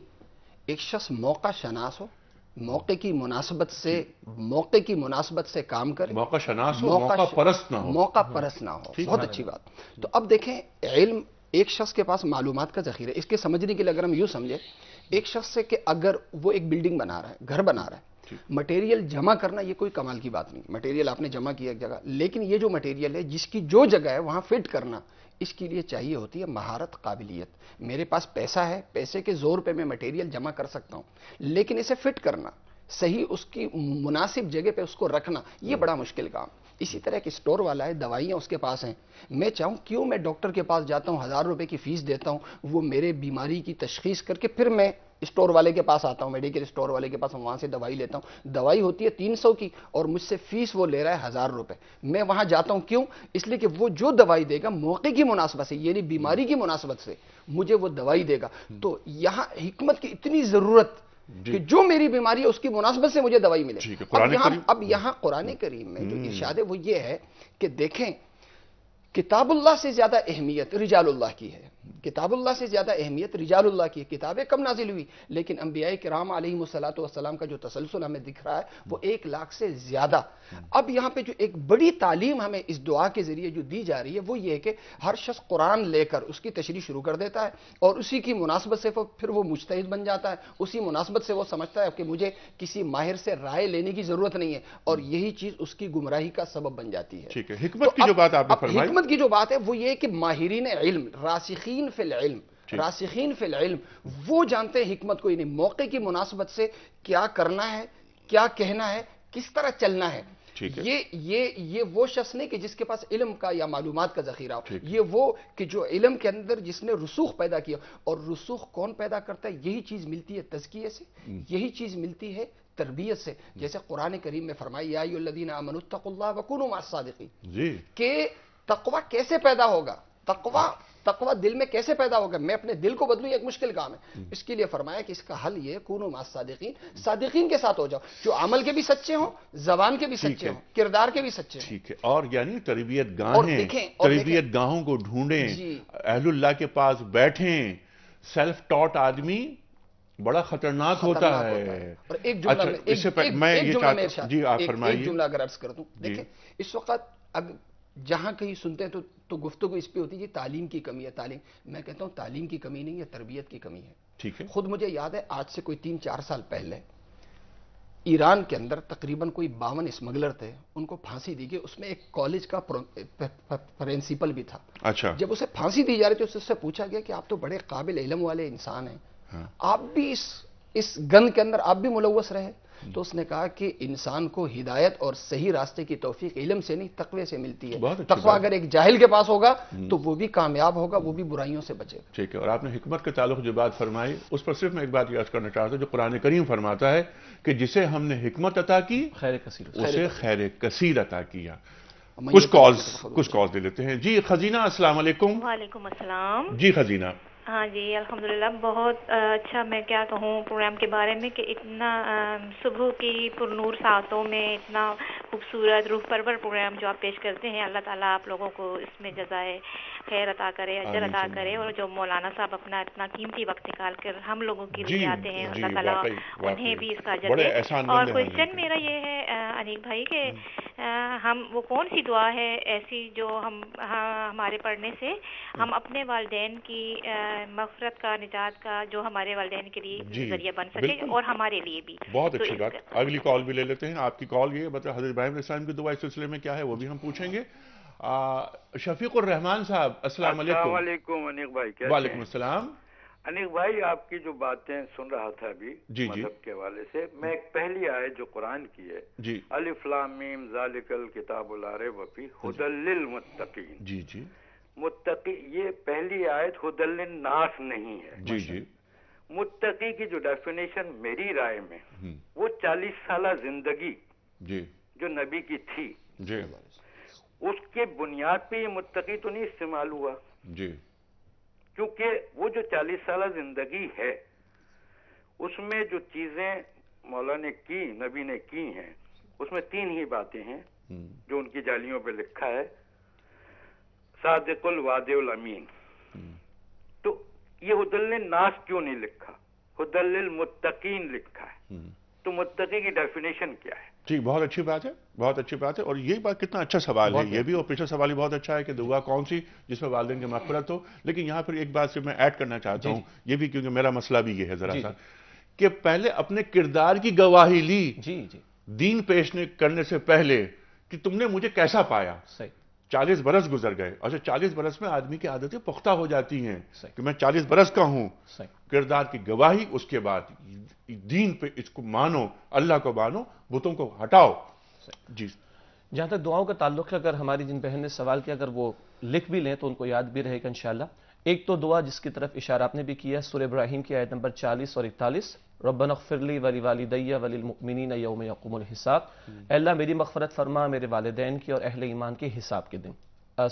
एक शख्स मौका शनास हो मौके की मुनासबत से मौके की मुनासबत से काम करें मौका शनास हो मौका, मौका परस ना हो मौका हाँ। परस ना हो बहुत अच्छी बात तो अब देखें इल्म एक शख्स के पास मालूम का जखीरा इसके समझने के लिए अगर हम यूँ समझे एक शख्स से कि अगर वो एक बिल्डिंग बना रहा है घर बना रहा है मटेरियल जमा करना ये कोई कमाल की बात नहीं मटेरियल आपने जमा किया एक जगह लेकिन ये जो मटेरियल है जिसकी जो जगह है वहां फिट करना इसके लिए चाहिए होती है महारत काबिलियत मेरे पास पैसा है पैसे के जोर पे मैं मटेरियल जमा कर सकता हूं लेकिन इसे फिट करना सही उसकी मुनासिब जगह पे उसको रखना ये बड़ा मुश्किल काम इसी तरह एक स्टोर वाला है दवाइयाँ उसके पास हैं मैं चाहूँ क्यों मैं डॉक्टर के पास जाता हूँ हज़ार रुपये की फ़ीस देता हूँ वो मेरे बीमारी की तशखीस करके फिर मैं स्टोर वाले के पास आता हूँ मेडिकल स्टोर वाले के पास वहाँ से दवाई लेता हूँ दवाई होती है तीन सौ की और मुझसे फीस वो ले रहा है हज़ार रुपये मैं वहाँ जाता हूँ क्यों इसलिए कि वो जो दवाई देगा मौके की मुनासबत से यानी बीमारी की मुनासबत से मुझे वो दवाई देगा हम्म। तो यहाँ हमत की इतनी ज़रूरत कि जो मेरी बीमारी है उसकी मुनासबत से मुझे दवाई मिले अब यहाँ अब यहाँ कुरान हम्म। करीम में जो हम्म। इर्शाद है वो ये है कि देखें किताबुल्लाह से ज़्यादा अहमियत रिजाल्लाह की है किताबुल्ला से ज़्यादा अहमियत रिजाल्ला की किताबें कम नाजिल हुई लेकिन अम्बिया कराम आलतम का जो तसलसल हमें दिख रहा है वो हम्म। एक लाख से ज़्यादा हम्म। अब यहाँ पर जो एक बड़ी तालीम हमें इस दुआ के ज़रिए जो दी जा रही है वो ये है कि हर शख्स कुरान लेकर उसकी तशरी शुरू कर देता है और उसी की मुनासबत से फिर वो मुश्तद बन जाता है उसी मुनासबत से वो समझता है कि मुझे किसी माहिर से राय लेने की ज़रूरत नहीं है और हम्म। यही चीज़ उसकी गुमराही का सबब बन जाती है ठीक है तो की जो बात की जो बात है वो ये कि माहरीन इल्म राशि राशिखीन फिल इल्म राशिखीन फिल इल्म वो जानते हैं हिकमत को यानी मौके की मुनासबत से क्या करना है क्या कहना है किस तरह चलना है ये ये ये वो शख्स नहीं कि जिसके पास इलम का या मालूम का जखीरा हो ये वो कि जो इलम के अंदर जिसने रसूख पैदा किया और रसूख कौन पैदा करता है यही चीज़ मिलती है तजकिए से हम्म। यही चीज़ मिलती है तरबियत से हम्म। जैसे कुरान करीम में फरमाईदीन अमनतकुल्ला के तकवा कैसे पैदा होगा तकवा हाँ। तकवा दिल में कैसे पैदा होगा मैं अपने दिल को बदलू एक मुश्किल काम है हम्म। इसके लिए फरमाया कि इसका हल ये कून मास सादिकीन सादिकीन के साथ हो जाओ जो अमल के भी सच्चे हों जबान के भी सच्चे हों किरदार के भी सच्चे ठीक है और यानी तरबियत गाहें तरबियत गाहों को ढूंढे अहलुल्ला के पास बैठे सेल्फ टॉट आदमी बड़ा खतरनाक, होता, है। और एक जुमला अच्छा, एक, एक, मैं एक, एक जुमला जी आप फरमाइए जुमला अगर अर्ज कर दूं देखें इस वक्त अब जहाँ कहीं सुनते हैं तो तो गुफ्तु इस पर होती है तालीम की कमी है तालीम मैं कहता हूँ तालीम की कमी नहीं है तरबियत की कमी है ठीक है खुद मुझे याद है आज से कोई तीन चार साल पहले ईरान के अंदर तकरीबन कोई बावन स्मगलर थे उनको फांसी दी गई उसमें एक कॉलेज का प्रिंसिपल भी था अच्छा जब उसे फांसी दी जा रही थी उससे पूछा गया कि आप तो बड़े काबिल इलम वाले इंसान हैं हाँ। आप भी इस इस गंद के अंदर आप भी मुलवस रहे तो उसने कहा कि इंसान को हिदायत और सही रास्ते की तोफीक इलम से नहीं तकवे से मिलती है तकवा अगर एक जाहिल के पास होगा हम्म। तो वो भी कामयाब होगा वो भी बुराइयों से बचेगा ठीक है और आपने हिकमत के ताल्लुक जो बात फरमाई उस पर सिर्फ मैं एक बात याद करना चाहता हूँ जो कुरान करीम फरमाता है कि जिसे हमने हिकमत अता की खैर कसीर उसे खैर कसीर अता किया कुछ तो कॉल कुछ कॉल दे लेते हैं जी खजीना असलम वालेकुम जी खजीना हाँ जी अल्हम्दुलिल्लाह बहुत अच्छा मैं क्या कहूँ प्रोग्राम के बारे में कि इतना सुबह की पुरनूर सातों में इतना खूबसूरत रूह परवर प्रोग्राम जो आप पेश करते हैं अल्लाह ताला आप लोगों को इसमें जजाए खैर अता करे अजर अता करे और जो मौलाना साहब अपना इतना कीमती वक्त निकाल कर हम लोगों के लिए आते हैं अल्लाह ताला उन्हें भी इसका अजर दे और क्वेश्चन मेरा ये है अनिक भाई के हम्म। हम वो कौन सी दुआ है ऐसी जो हम हाँ, हमारे पढ़ने से हम हम्म। अपने वालदेन की मफरत का निजात का जो हमारे वाले के लिए जरिया बन सके और हमारे लिए भी बहुत तो अच्छी तो बात अगली कॉल भी ले लेते हैं आपकी कॉल ये मतलब हजरत इब्राहिम इस्लाम की दुआ इस सिलसिले में क्या है वो भी हम पूछेंगे शफीक रहमान साहब अस्सलाम वालेकुम अनिक भाई वालेकुम अस्सलाम अनिक भाई आपकी जो बातें सुन रहा था अभी जी मजहब के वाले से मैं एक पहली आय जो कुरान की है जी अलिफ्लामीम जालिकल किताबुल आरे वफी हुदल मुत्तकीन जी जी मुत्तकी ये पहली आयत हुदलिन नास नहीं है जी जी मुत्तकी की जो डेफिनेशन मेरी राय में हम्म। वो चालीस साल जिंदगी जी जो नबी की थी जी उसके बुनियाद पे ये मुत्तकी तो नहीं इस्तेमाल हुआ जी क्योंकि वो जो चालीस साल जिंदगी है उसमें जो चीजें मौला ने की नबी ने की हैं उसमें तीन ही बातें हैं हम्म। जो उनकी जालियों पे लिखा है सादिकुल वादिउल अमीन हम्म। तो ये हुदल ने क्यों नहीं लिखा हुदल मुत्तकीन लिखा है हम्म। तो मुत्तकी की डेफिनेशन क्या है जी बहुत अच्छी बात है बहुत अच्छी बात है और ये बात कितना अच्छा सवाल है ये भी और पिछला सवाल ही बहुत अच्छा है कि दुआ कौन सी जिसमें वाले की मफफरत हो लेकिन यहां पर एक बात से मैं ऐड करना चाहता हूं ये भी क्योंकि मेरा मसला भी ये है जरा सा कि पहले अपने किरदार की गवाही ली जी जी दीन पेश करने से पहले कि तुमने मुझे कैसा पाया सही 40 बरस गुजर गए अच्छा 40 बरस में आदमी की आदतें पुख्ता हो जाती हैं कि मैं 40 बरस का हूं किरदार की गवाही उसके बाद दीन पे इसको मानो अल्लाह को मानो बुतों को हटाओ जी जहां तक दुआओं का ताल्लुक है अगर हमारी जिन बहन ने सवाल किया अगर वो लिख भी लें तो उनको याद भी रहेगा इंशाला एक तो दुआ जिसकी तरफ इशारा आपने भी किया सुर इब्राहिम की आयत नंबर 40 और इकतालीस रबन अखफरली वली वाली दैया वालदैया वलीमिन यौम हिसाब हम्म। अल्लाह मेरी मफफरत फरमा मेरे वालदेन की और अहल ईमान के हिसाब के दिन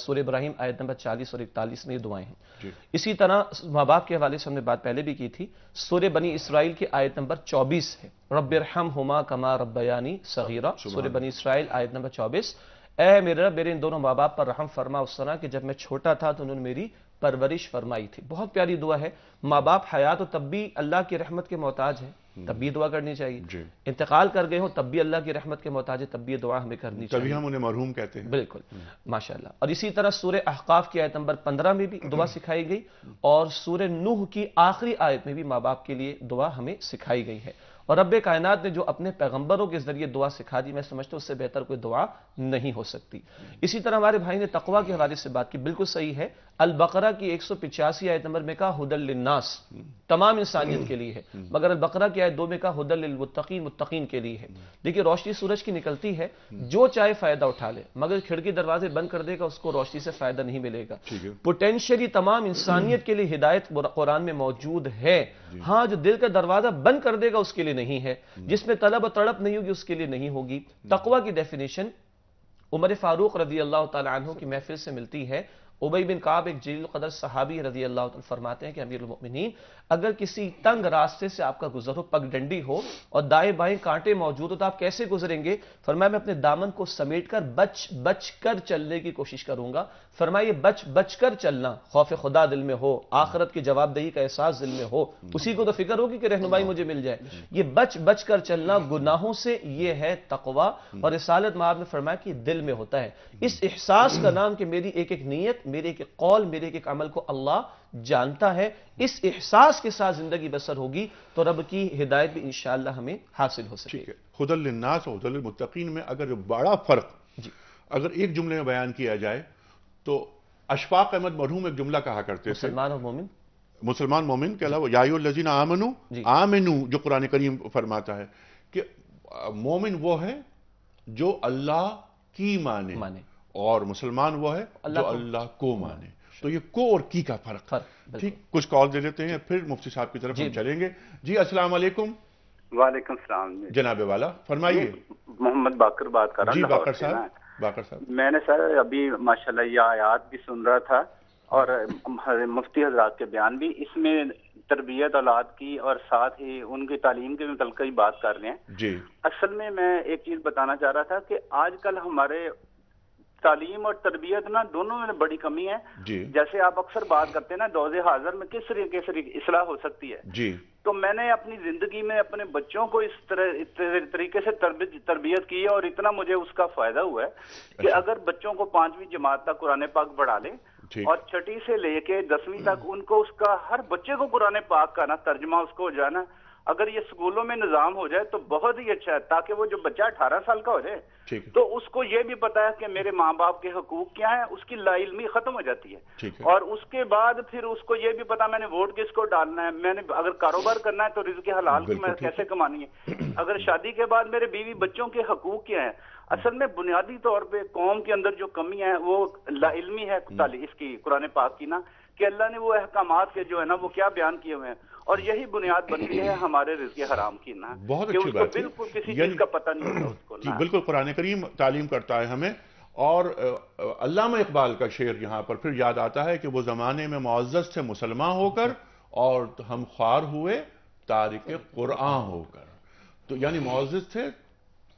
सूर्य इब्राहिम आयत नंबर 40 और 41 में ये दुआएं हैं इसी तरह माँ बाप के हवाले से हमने बात पहले भी की थी सूर्य बनी इसराइल की आयत नंबर चौबीस है रबर हम हुमा कमा रबयानी सगीरा सुर बनी इसराइल आयत नंबर चौबीस ए मेरे रब मेरे इन दोनों माँ बाप पर रहम फरमा उस तरह कि जब मैं छोटा था तो उन्होंने मेरी परवरिश फरमाई थी बहुत प्यारी दुआ है माँ बाप हया तो तब भी अल्लाह की रहमत के मोहताज है तब भी दुआ करनी चाहिए इंतकाल कर गए हो तब भी अल्लाह की रहमत के मोहताज है हम्म। तब भी दुआ हमें करनी चाहिए हम उन्हें मरहूम कहते हैं बिल्कुल हम्म। माशाल्लाह और इसी तरह सूर्य अहकाफ की आयत नंबर पंद्रह में भी दुआ सिखाई गई और सूर्य नूह की आखिरी आयत में भी माँ बाप के लिए दुआ हमें सिखाई गई है और रब कायनात ने जो अपने पैगंबरों के जरिए दुआ सिखा दी मैं समझता हूं उससे बेहतर कोई दुआ नहीं हो सकती इसी तरह हमारे भाई ने तकवा के हवाले से बात की बिल्कुल सही है अलबकरा की एक सौ पिचासी आयत नंबर में कहा हुदल्लिन्नास तमाम इंसानियत के लिए है मगर अलबकरा की आयत दो में कहा हुदल्लिलमुत्तकीन मुतकीन के लिए है देखिए रोशनी सूरज की निकलती है जो चाहे फायदा उठा ले मगर खिड़की दरवाजे बंद कर देगा उसको रोशनी से फायदा नहीं मिलेगा पोटेंशियली तमाम इंसानियत के लिए हिदायत कुरान में मौजूद है हाँ जो दिल का दरवाजा बंद कर देगा उसके लिए नहीं है जिसमें तलब और तड़प नहीं होगी उसके लिए नहीं होगी तकवा की डेफिनेशन उमर फारूक रजी अल्लाह तु की महफिल से मिलती है उबई बिन काब एक जील कदर सहाबी रजी अल्लाह तो फरमाते हैं कि अमीरमिन अगर किसी तंग रास्ते से आपका गुजर हो पगडंडी हो और दाएं बाएं कांटे मौजूद हो तो आप कैसे गुजरेंगे फरमाए मैं अपने दामन को समेट कर बच बच कर चलने की कोशिश करूंगा फरमाए बच बच कर चलना खौफ खुदा दिल में हो आखरत की जवाबदेही का एहसास दिल में हो उसी को तो फिक्र होगी कि रहनुमाई मुझे मिल जाए ये बच बच कर चलना गुनाहों से यह है तकवा और साल महाब ने फरमाया कि दिल में होता है इस एहसास का नाम कि मेरी एक एक नीयत मेरे के कौल मेरे के अमल को अल्लाह जानता है इस एहसास के साथ जिंदगी बसर होगी तो रब की हिदायत भी इंशाला हमें हासिल हो सके खुदलनास और हदलमतकीन में अगर बड़ा फर्क अगर एक जुमले में बयान किया जाए तो अशफाक अहमद मरहूम एक जुमला कहा करते थे मुसलमान और मोमिन मुसलमान मोमिन के अलावा याजीन आमनु आमनु जो कुरान करीम फरमाता है कि मोमिन वो है जो अल्लाह की माने माने और मुसलमान वो है जो अल्लाह को माने अच्छा। तो ये को और की का फर्क ठीक कुछ कॉल दे देते हैं फिर मुफ्ती साहब की तरफ हम चलेंगे जी अस्सलाम वालेकुम वालेकुम सलाम जनाबे वाला फरमाइए मोहम्मद बाकर बात कर रहा बाकर साहब बाकर साहब मैंने सर अभी माशाल्लाह ये आयात भी सुन रहा था और मुफ्ती हजरात के बयान भी इसमें तरबियत औलाद की और साथ ही उनकी तालीम के मुतल कई बात कर रहे हैं जी असल में मैं एक चीज बताना चाह रहा था कि आजकल हमारे तालीम और तरबियत ना दोनों में बड़ी कमी है जैसे आप अक्सर बात करते हैं ना दौजे हाजिर में किस तरीके से इसलाह हो सकती है जी तो मैंने अपनी जिंदगी में अपने बच्चों को इस तरह तरीके से तरबियत की है और इतना मुझे उसका फायदा हुआ है कि अच्छा। अगर बच्चों को पांचवी जमात तक कुरान पाक बढ़ा ले और छठी से लेके दसवीं तक उनको उसका हर बच्चे को कुरान पाक का ना तर्जमा उसको हो जाना अगर ये स्कूलों में निजाम हो जाए तो बहुत ही अच्छा है ताकि वो जो बच्चा अठारह साल का हो जाए तो उसको ये भी पता है कि मेरे माँ बाप के हकूक क्या है उसकी लाइलमी खत्म हो जाती है और उसके बाद फिर उसको ये भी पता मैंने वोट किसको डालना है मैंने अगर कारोबार करना है तो रिज हलाल की मैं कैसे कमानी है अगर शादी के बाद मेरे बीवी बच्चों के हकूक क्या है असल में बुनियादी तौर पर कौम के अंदर जो कमी है वो लाइलमी है हम्म। इसकी कुरने पाक की ना कि अल्लाह ने वो अहकाम के जो है ना वो क्या बयान किए हुए हैं और यही बुनियाद बनती है हमारे रिजके हराम की ना बहुत अच्छी बात बिल्कुल किसी चीज का पता नहीं होता उसको बिल्कुल पुराने करीम तालीम करता है हमें और अल्लाह इकबाल का शेर यहाँ पर फिर याद आता है कि वो ज़माने में मुआज़ थे मुसलमान होकर और हम ख्वार हुए तारिक कुरआ होकर तो यानी मुआज़ थे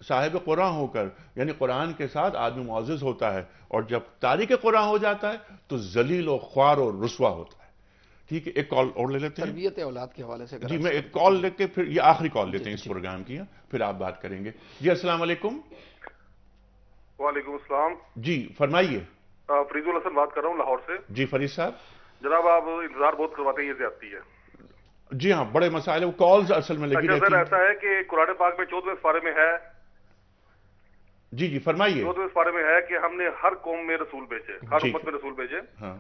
साहिब कुरान होकर यानी कुरान के साथ आदमी मुआज़ होता है और जब तारीख कुरान हो जाता है तो जलील और ख्वार और रसवा होता है ठीक है एक कॉल और ले लेते हैं तरबियत औलाद के हवाले से जी मैं एक कॉल लेके फिर ये आखिरी कॉल लेते हैं इस प्रोग्राम की हाँ। फिर आप बात करेंगे जी अस्सलाम वालेकुम वालेकुम अस्सलाम जी फरमाइए फरीजुल हसन बात कर रहा हूँ लाहौर से जी फरीद साहब जनाब आप इंतजार बहुत करवाते हैं ये ज्यादती है जी हाँ बड़े मसाले वो कॉल्स असल में लगी अच्छा, रहती है ऐसा है कि कुरान पाक में चौदह फारे में है जी जी फरमाइए तो, तो इस बारे में है कि हमने हर कौम में रसूल भेजे हर उम्मत में रसूल भेजे हाँ।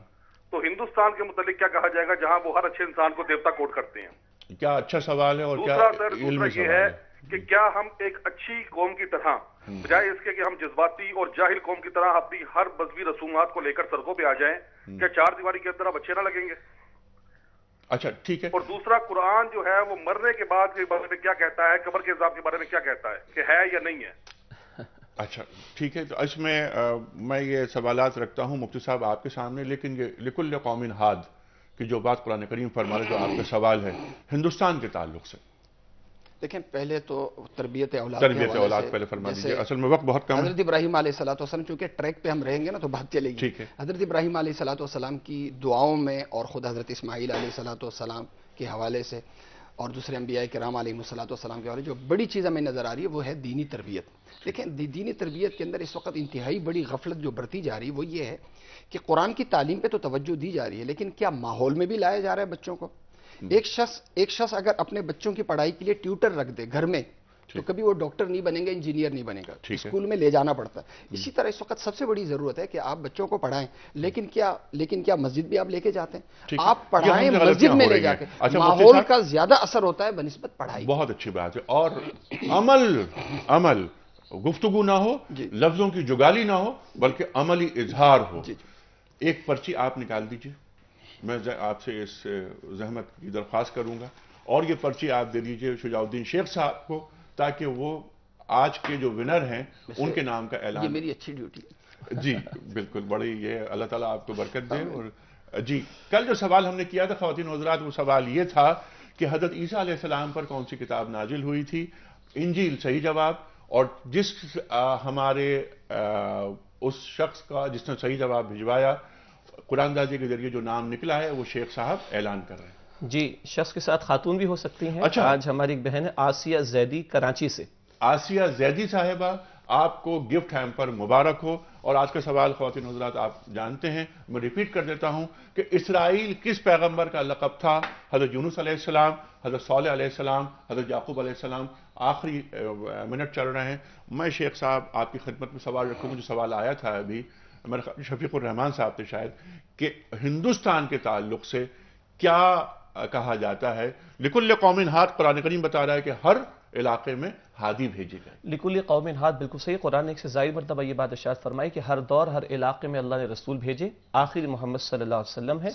तो हिंदुस्तान के मुतालिक क्या कहा जाएगा जहां वो हर अच्छे इंसान को देवता कोट करते हैं क्या अच्छा सवाल है और दूसरा सर दूसरा ये है कि क्या हम एक अच्छी कौम की तरह हम्म। बजाय इसके कि हम जज्बाती और जाहिल कौम की तरह अपनी हर मजहबी रसूमात को लेकर सड़कों पर आ जाए हम्म। क्या चार दीवारी के अंदर अब अच्छे ना लगेंगे अच्छा ठीक है और दूसरा कुरान जो है वो मरने के बाद के बारे में क्या कहता है कबर के हिसाब के बारे में क्या कहता है कि है या नहीं है अच्छा ठीक है तो इसमें मैं ये सवाल रखता हूँ मुफ्ती साहब आपके सामने लेकिन ये लिकुल कौमिन हाद की जो बात कुरान करीम फरमा जो आपका सवाल है हिंदुस्तान के ताल्लुक से देखें पहले तो तरबियत औलाद तरबियत औलाद पहले फरमा दीजिए असल में वक्त बहुत कम हजरत इब्राहिम सलाम चूंकि ट्रैक पे हम रहेंगे ना तो बात चलेगी ठीक है हजरत इब्राहिम सलातम की दुआओं में और ख़ुद हजरत सलात सलाम के हवाले से और दूसरे अम्बिया कराम आलमसलाम के हवाले जो बड़ी चीज़ हमें नज़र आ रही है वो है दीनी तरबियत देखें दी, दीनी तरबियत के अंदर इस वक्त इंतहाई बड़ी गफलत जो बरती जा रही है वो ये है कि कुरान की तालीम पर तो तवज्जो दी जा रही है लेकिन क्या माहौल में भी लाया जा रहा है बच्चों को हम्म। एक शख्स एक शख्स अगर अपने बच्चों की पढ़ाई के लिए ट्यूटर रख दे घर में तो कभी वो डॉक्टर नहीं बनेंगे इंजीनियर नहीं बनेगा स्कूल में ले जाना पड़ता है हम्म। इसी तरह इस वक्त सबसे बड़ी जरूरत है कि आप बच्चों को पढ़ाएं लेकिन क्या लेकिन क्या मस्जिद भी आप लेके जाते हैं आप पढ़ाएं मस्जिद में ले जाके अच्छा, माहौल का ज्यादा असर होता है बनस्बत पढ़ाई बहुत अच्छी बात है और अमल अमल गुफ्तगु ना हो लफ्जों की जुगाली ना हो बल्कि अमली इजहार हो एक पर्ची आप निकाल दीजिए मैं आपसे इस जहमत की दरख्वास्त करूंगा और ये पर्ची आप दे दीजिए शुजाउद्दीन शेख साहब को ताकि वो आज के जो विनर हैं उनके नाम का ऐलान ये मेरी अच्छी ड्यूटी जी बिल्कुल बड़ी ये अल्लाह ताला आपको बरकत दे और जी कल जो सवाल हमने किया था खातिन हजरात वो सवाल ये था कि हजरत ईसा सलाम पर कौन सी किताब नाजिल हुई थी इंजील सही जवाब और जिस आ, हमारे आ, उस शख्स का जिसने सही जवाब भिजवाया कुरानदाजी के जरिए जो नाम निकला है वो शेख साहब ऐलान कर रहे हैं जी शख्स के साथ खातून भी हो सकती हैं अच्छा आज हमारी एक बहन है आसिया जैदी कराची से आसिया जैदी साहिबा आपको गिफ्ट पर मुबारक हो और आज का सवाल खातिन हजरात आप जानते हैं मैं रिपीट कर देता हूं कि इसराइल किस पैगंबर का लकब था हजरत यूनुस अलैहिस्सलाम हजरत सोलह अलैहिस्सलाम हजरत याकूब अलैहिस्सलाम आखिरी मिनट चल रहे हैं मैं शेख साहब आपकी खिदमत में सवाल रखूँ मुझे सवाल आया था अभी मेरे शफीकुर रहमान साहब थे शायद कि हिंदुस्तान के ताल्लुक से क्या कहा जाता है लिकुल्ल कौमिन हाथ कुरान करीम बता रहा है कि हर इलाके में हादी भेजे गए लिकुल कौमिन हाथ बिल्कुल सही कुरान ने एक से जाहिर मरतबा ये बात फरमाई कि हर दौर हर इलाके में अल्लाह ने रसूल भेजे आखिर मोहम्मद सल्ला वसलम है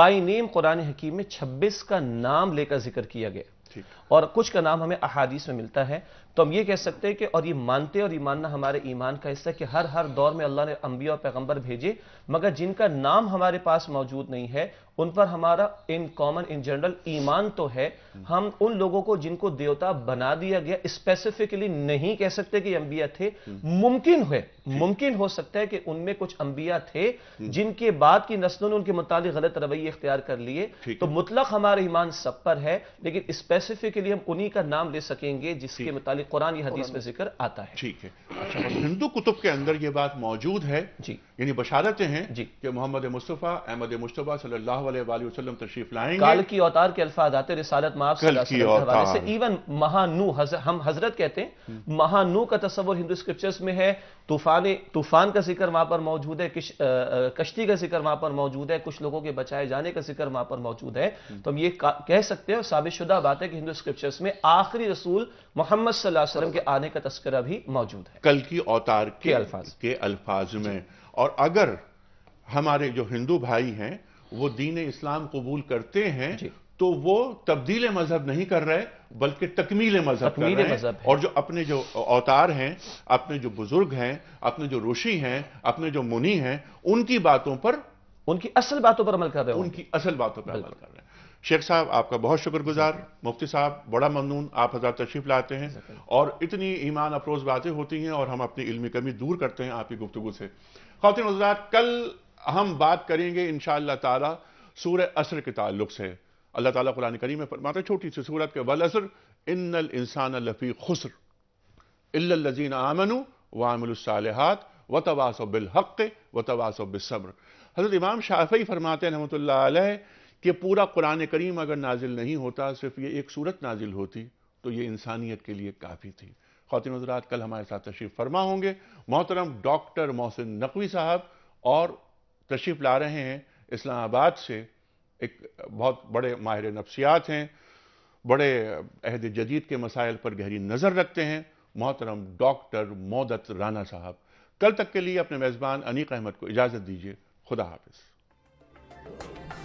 बाई नेम कुरान हकीम में छब्बीस का नाम लेकर जिक्र किया गया और कुछ का नाम हमें अहादीस में मिलता है तो हम ये कह सकते हैं कि और ये मानते और ये मानना हमारे ईमान का हिस्सा कि हर हर दौर में अल्लाह ने अंबिया और पैगंबर भेजे मगर जिनका नाम हमारे पास मौजूद नहीं है उन पर हमारा इन कॉमन इन जनरल ईमान तो है हम उन लोगों को जिनको देवता बना दिया गया स्पेसिफिकली नहीं कह सकते कि अंबिया थे मुमकिन है मुमकिन हो सकता है कि उनमें कुछ अंबिया थे जिनके बाद की नस्लों ने उनके मुताबिक गलत रवैये इख्तियार कर लिए तो मुतलक हमारा ईमान सब पर है लेकिन स्पेसिफिकली हम उन्हीं का नाम ले सकेंगे जिसके मुताबिक कुरान या हदीस में जिक्र आता है ठीक है अच्छा हिंदू कुतुब के अंदर ये बात मौजूद है जी यानी बशारतें हैं जी कि मोहम्मद मुस्तफ़ा अहमद मुशतबा सल्लल्लाहु अलैहि वसल्लम तशरीफ लाएंगे काल की अवतार के अल्फाज आते रिसालत माफ से इवन महानू हम हजरत कहते हैं हम्म। महानू का तस्वर हिंदू स्क्रिप्चर्स में है तूफान तूफान का जिक्र वहां पर मौजूद है किश, आ, कश्ती का जिक्र वहां पर मौजूद है कुछ लोगों के बचाए जाने का जिक्र वहां पर मौजूद है हम्म। तो हम ये कह सकते हैं साबितशुदा बात है कि हिंदू स्क्रिप्चर्स में आखिरी रसूल मोहम्मद वसल्लम के आने का तस्करा भी मौजूद है कल की अवतार के अल्फाज के अल्फाज में और अगर हमारे जो हिंदू भाई हैं वो दीन इस्लाम कबूल करते हैं तो वो तब्दील मजहब नहीं कर रहे बल्कि तकमील मजहब कर रहे हैं है। और जो अपने जो अवतार हैं अपने जो बुजुर्ग हैं अपने जो ऋषि हैं अपने जो मुनि हैं उनकी बातों पर उनकी असल बातों पर अमल कर रहे हैं उनकी असल बातों पर अमल कर रहे हैं शेख साहब आपका बहुत शुक्रगुजार मुफ्ती साहब बड़ा ममनून आप हजार तशरीफ लाते हैं और इतनी ईमान अफरोज बातें होती हैं और हम अपनी इलमी कमी दूर करते हैं आपकी गुफ्तु से खौतिन कल हम बात करेंगे इन ताला सूर्य असर के ताल्लुक से अल्लाह ताला कुरान करीम में फरमाते छोटी सी सूरत के असर इन इंसान लफ़ी खुसर लजीन आमनु वामिलसालहत व तवास हक व तवास बिसब्र हज़रत इमाम शाफी फरमाते हैं रहमत कि पूरा कुरान करीम अगर नाजिल नहीं होता सिर्फ ये एक सूरत नाजिल होती तो ये इंसानियत के लिए काफ़ी थी खातिन हजरात कल हमारे साथ तशरीफ़ फरमा होंगे मोहतरम डॉक्टर मोहसिन नकवी साहब और तशरीफ़ ला रहे हैं इस्लामाबाद से एक बहुत बड़े माहिर नफ्सियात हैं बड़े अहद जदीद के मसाइल पर गहरी नज़र रखते हैं मोहतरम डॉक्टर मोदत राना साहब कल तक के लिए अपने मेज़बान अनीक अहमद को इजाज़त दीजिए खुदा हाफिज़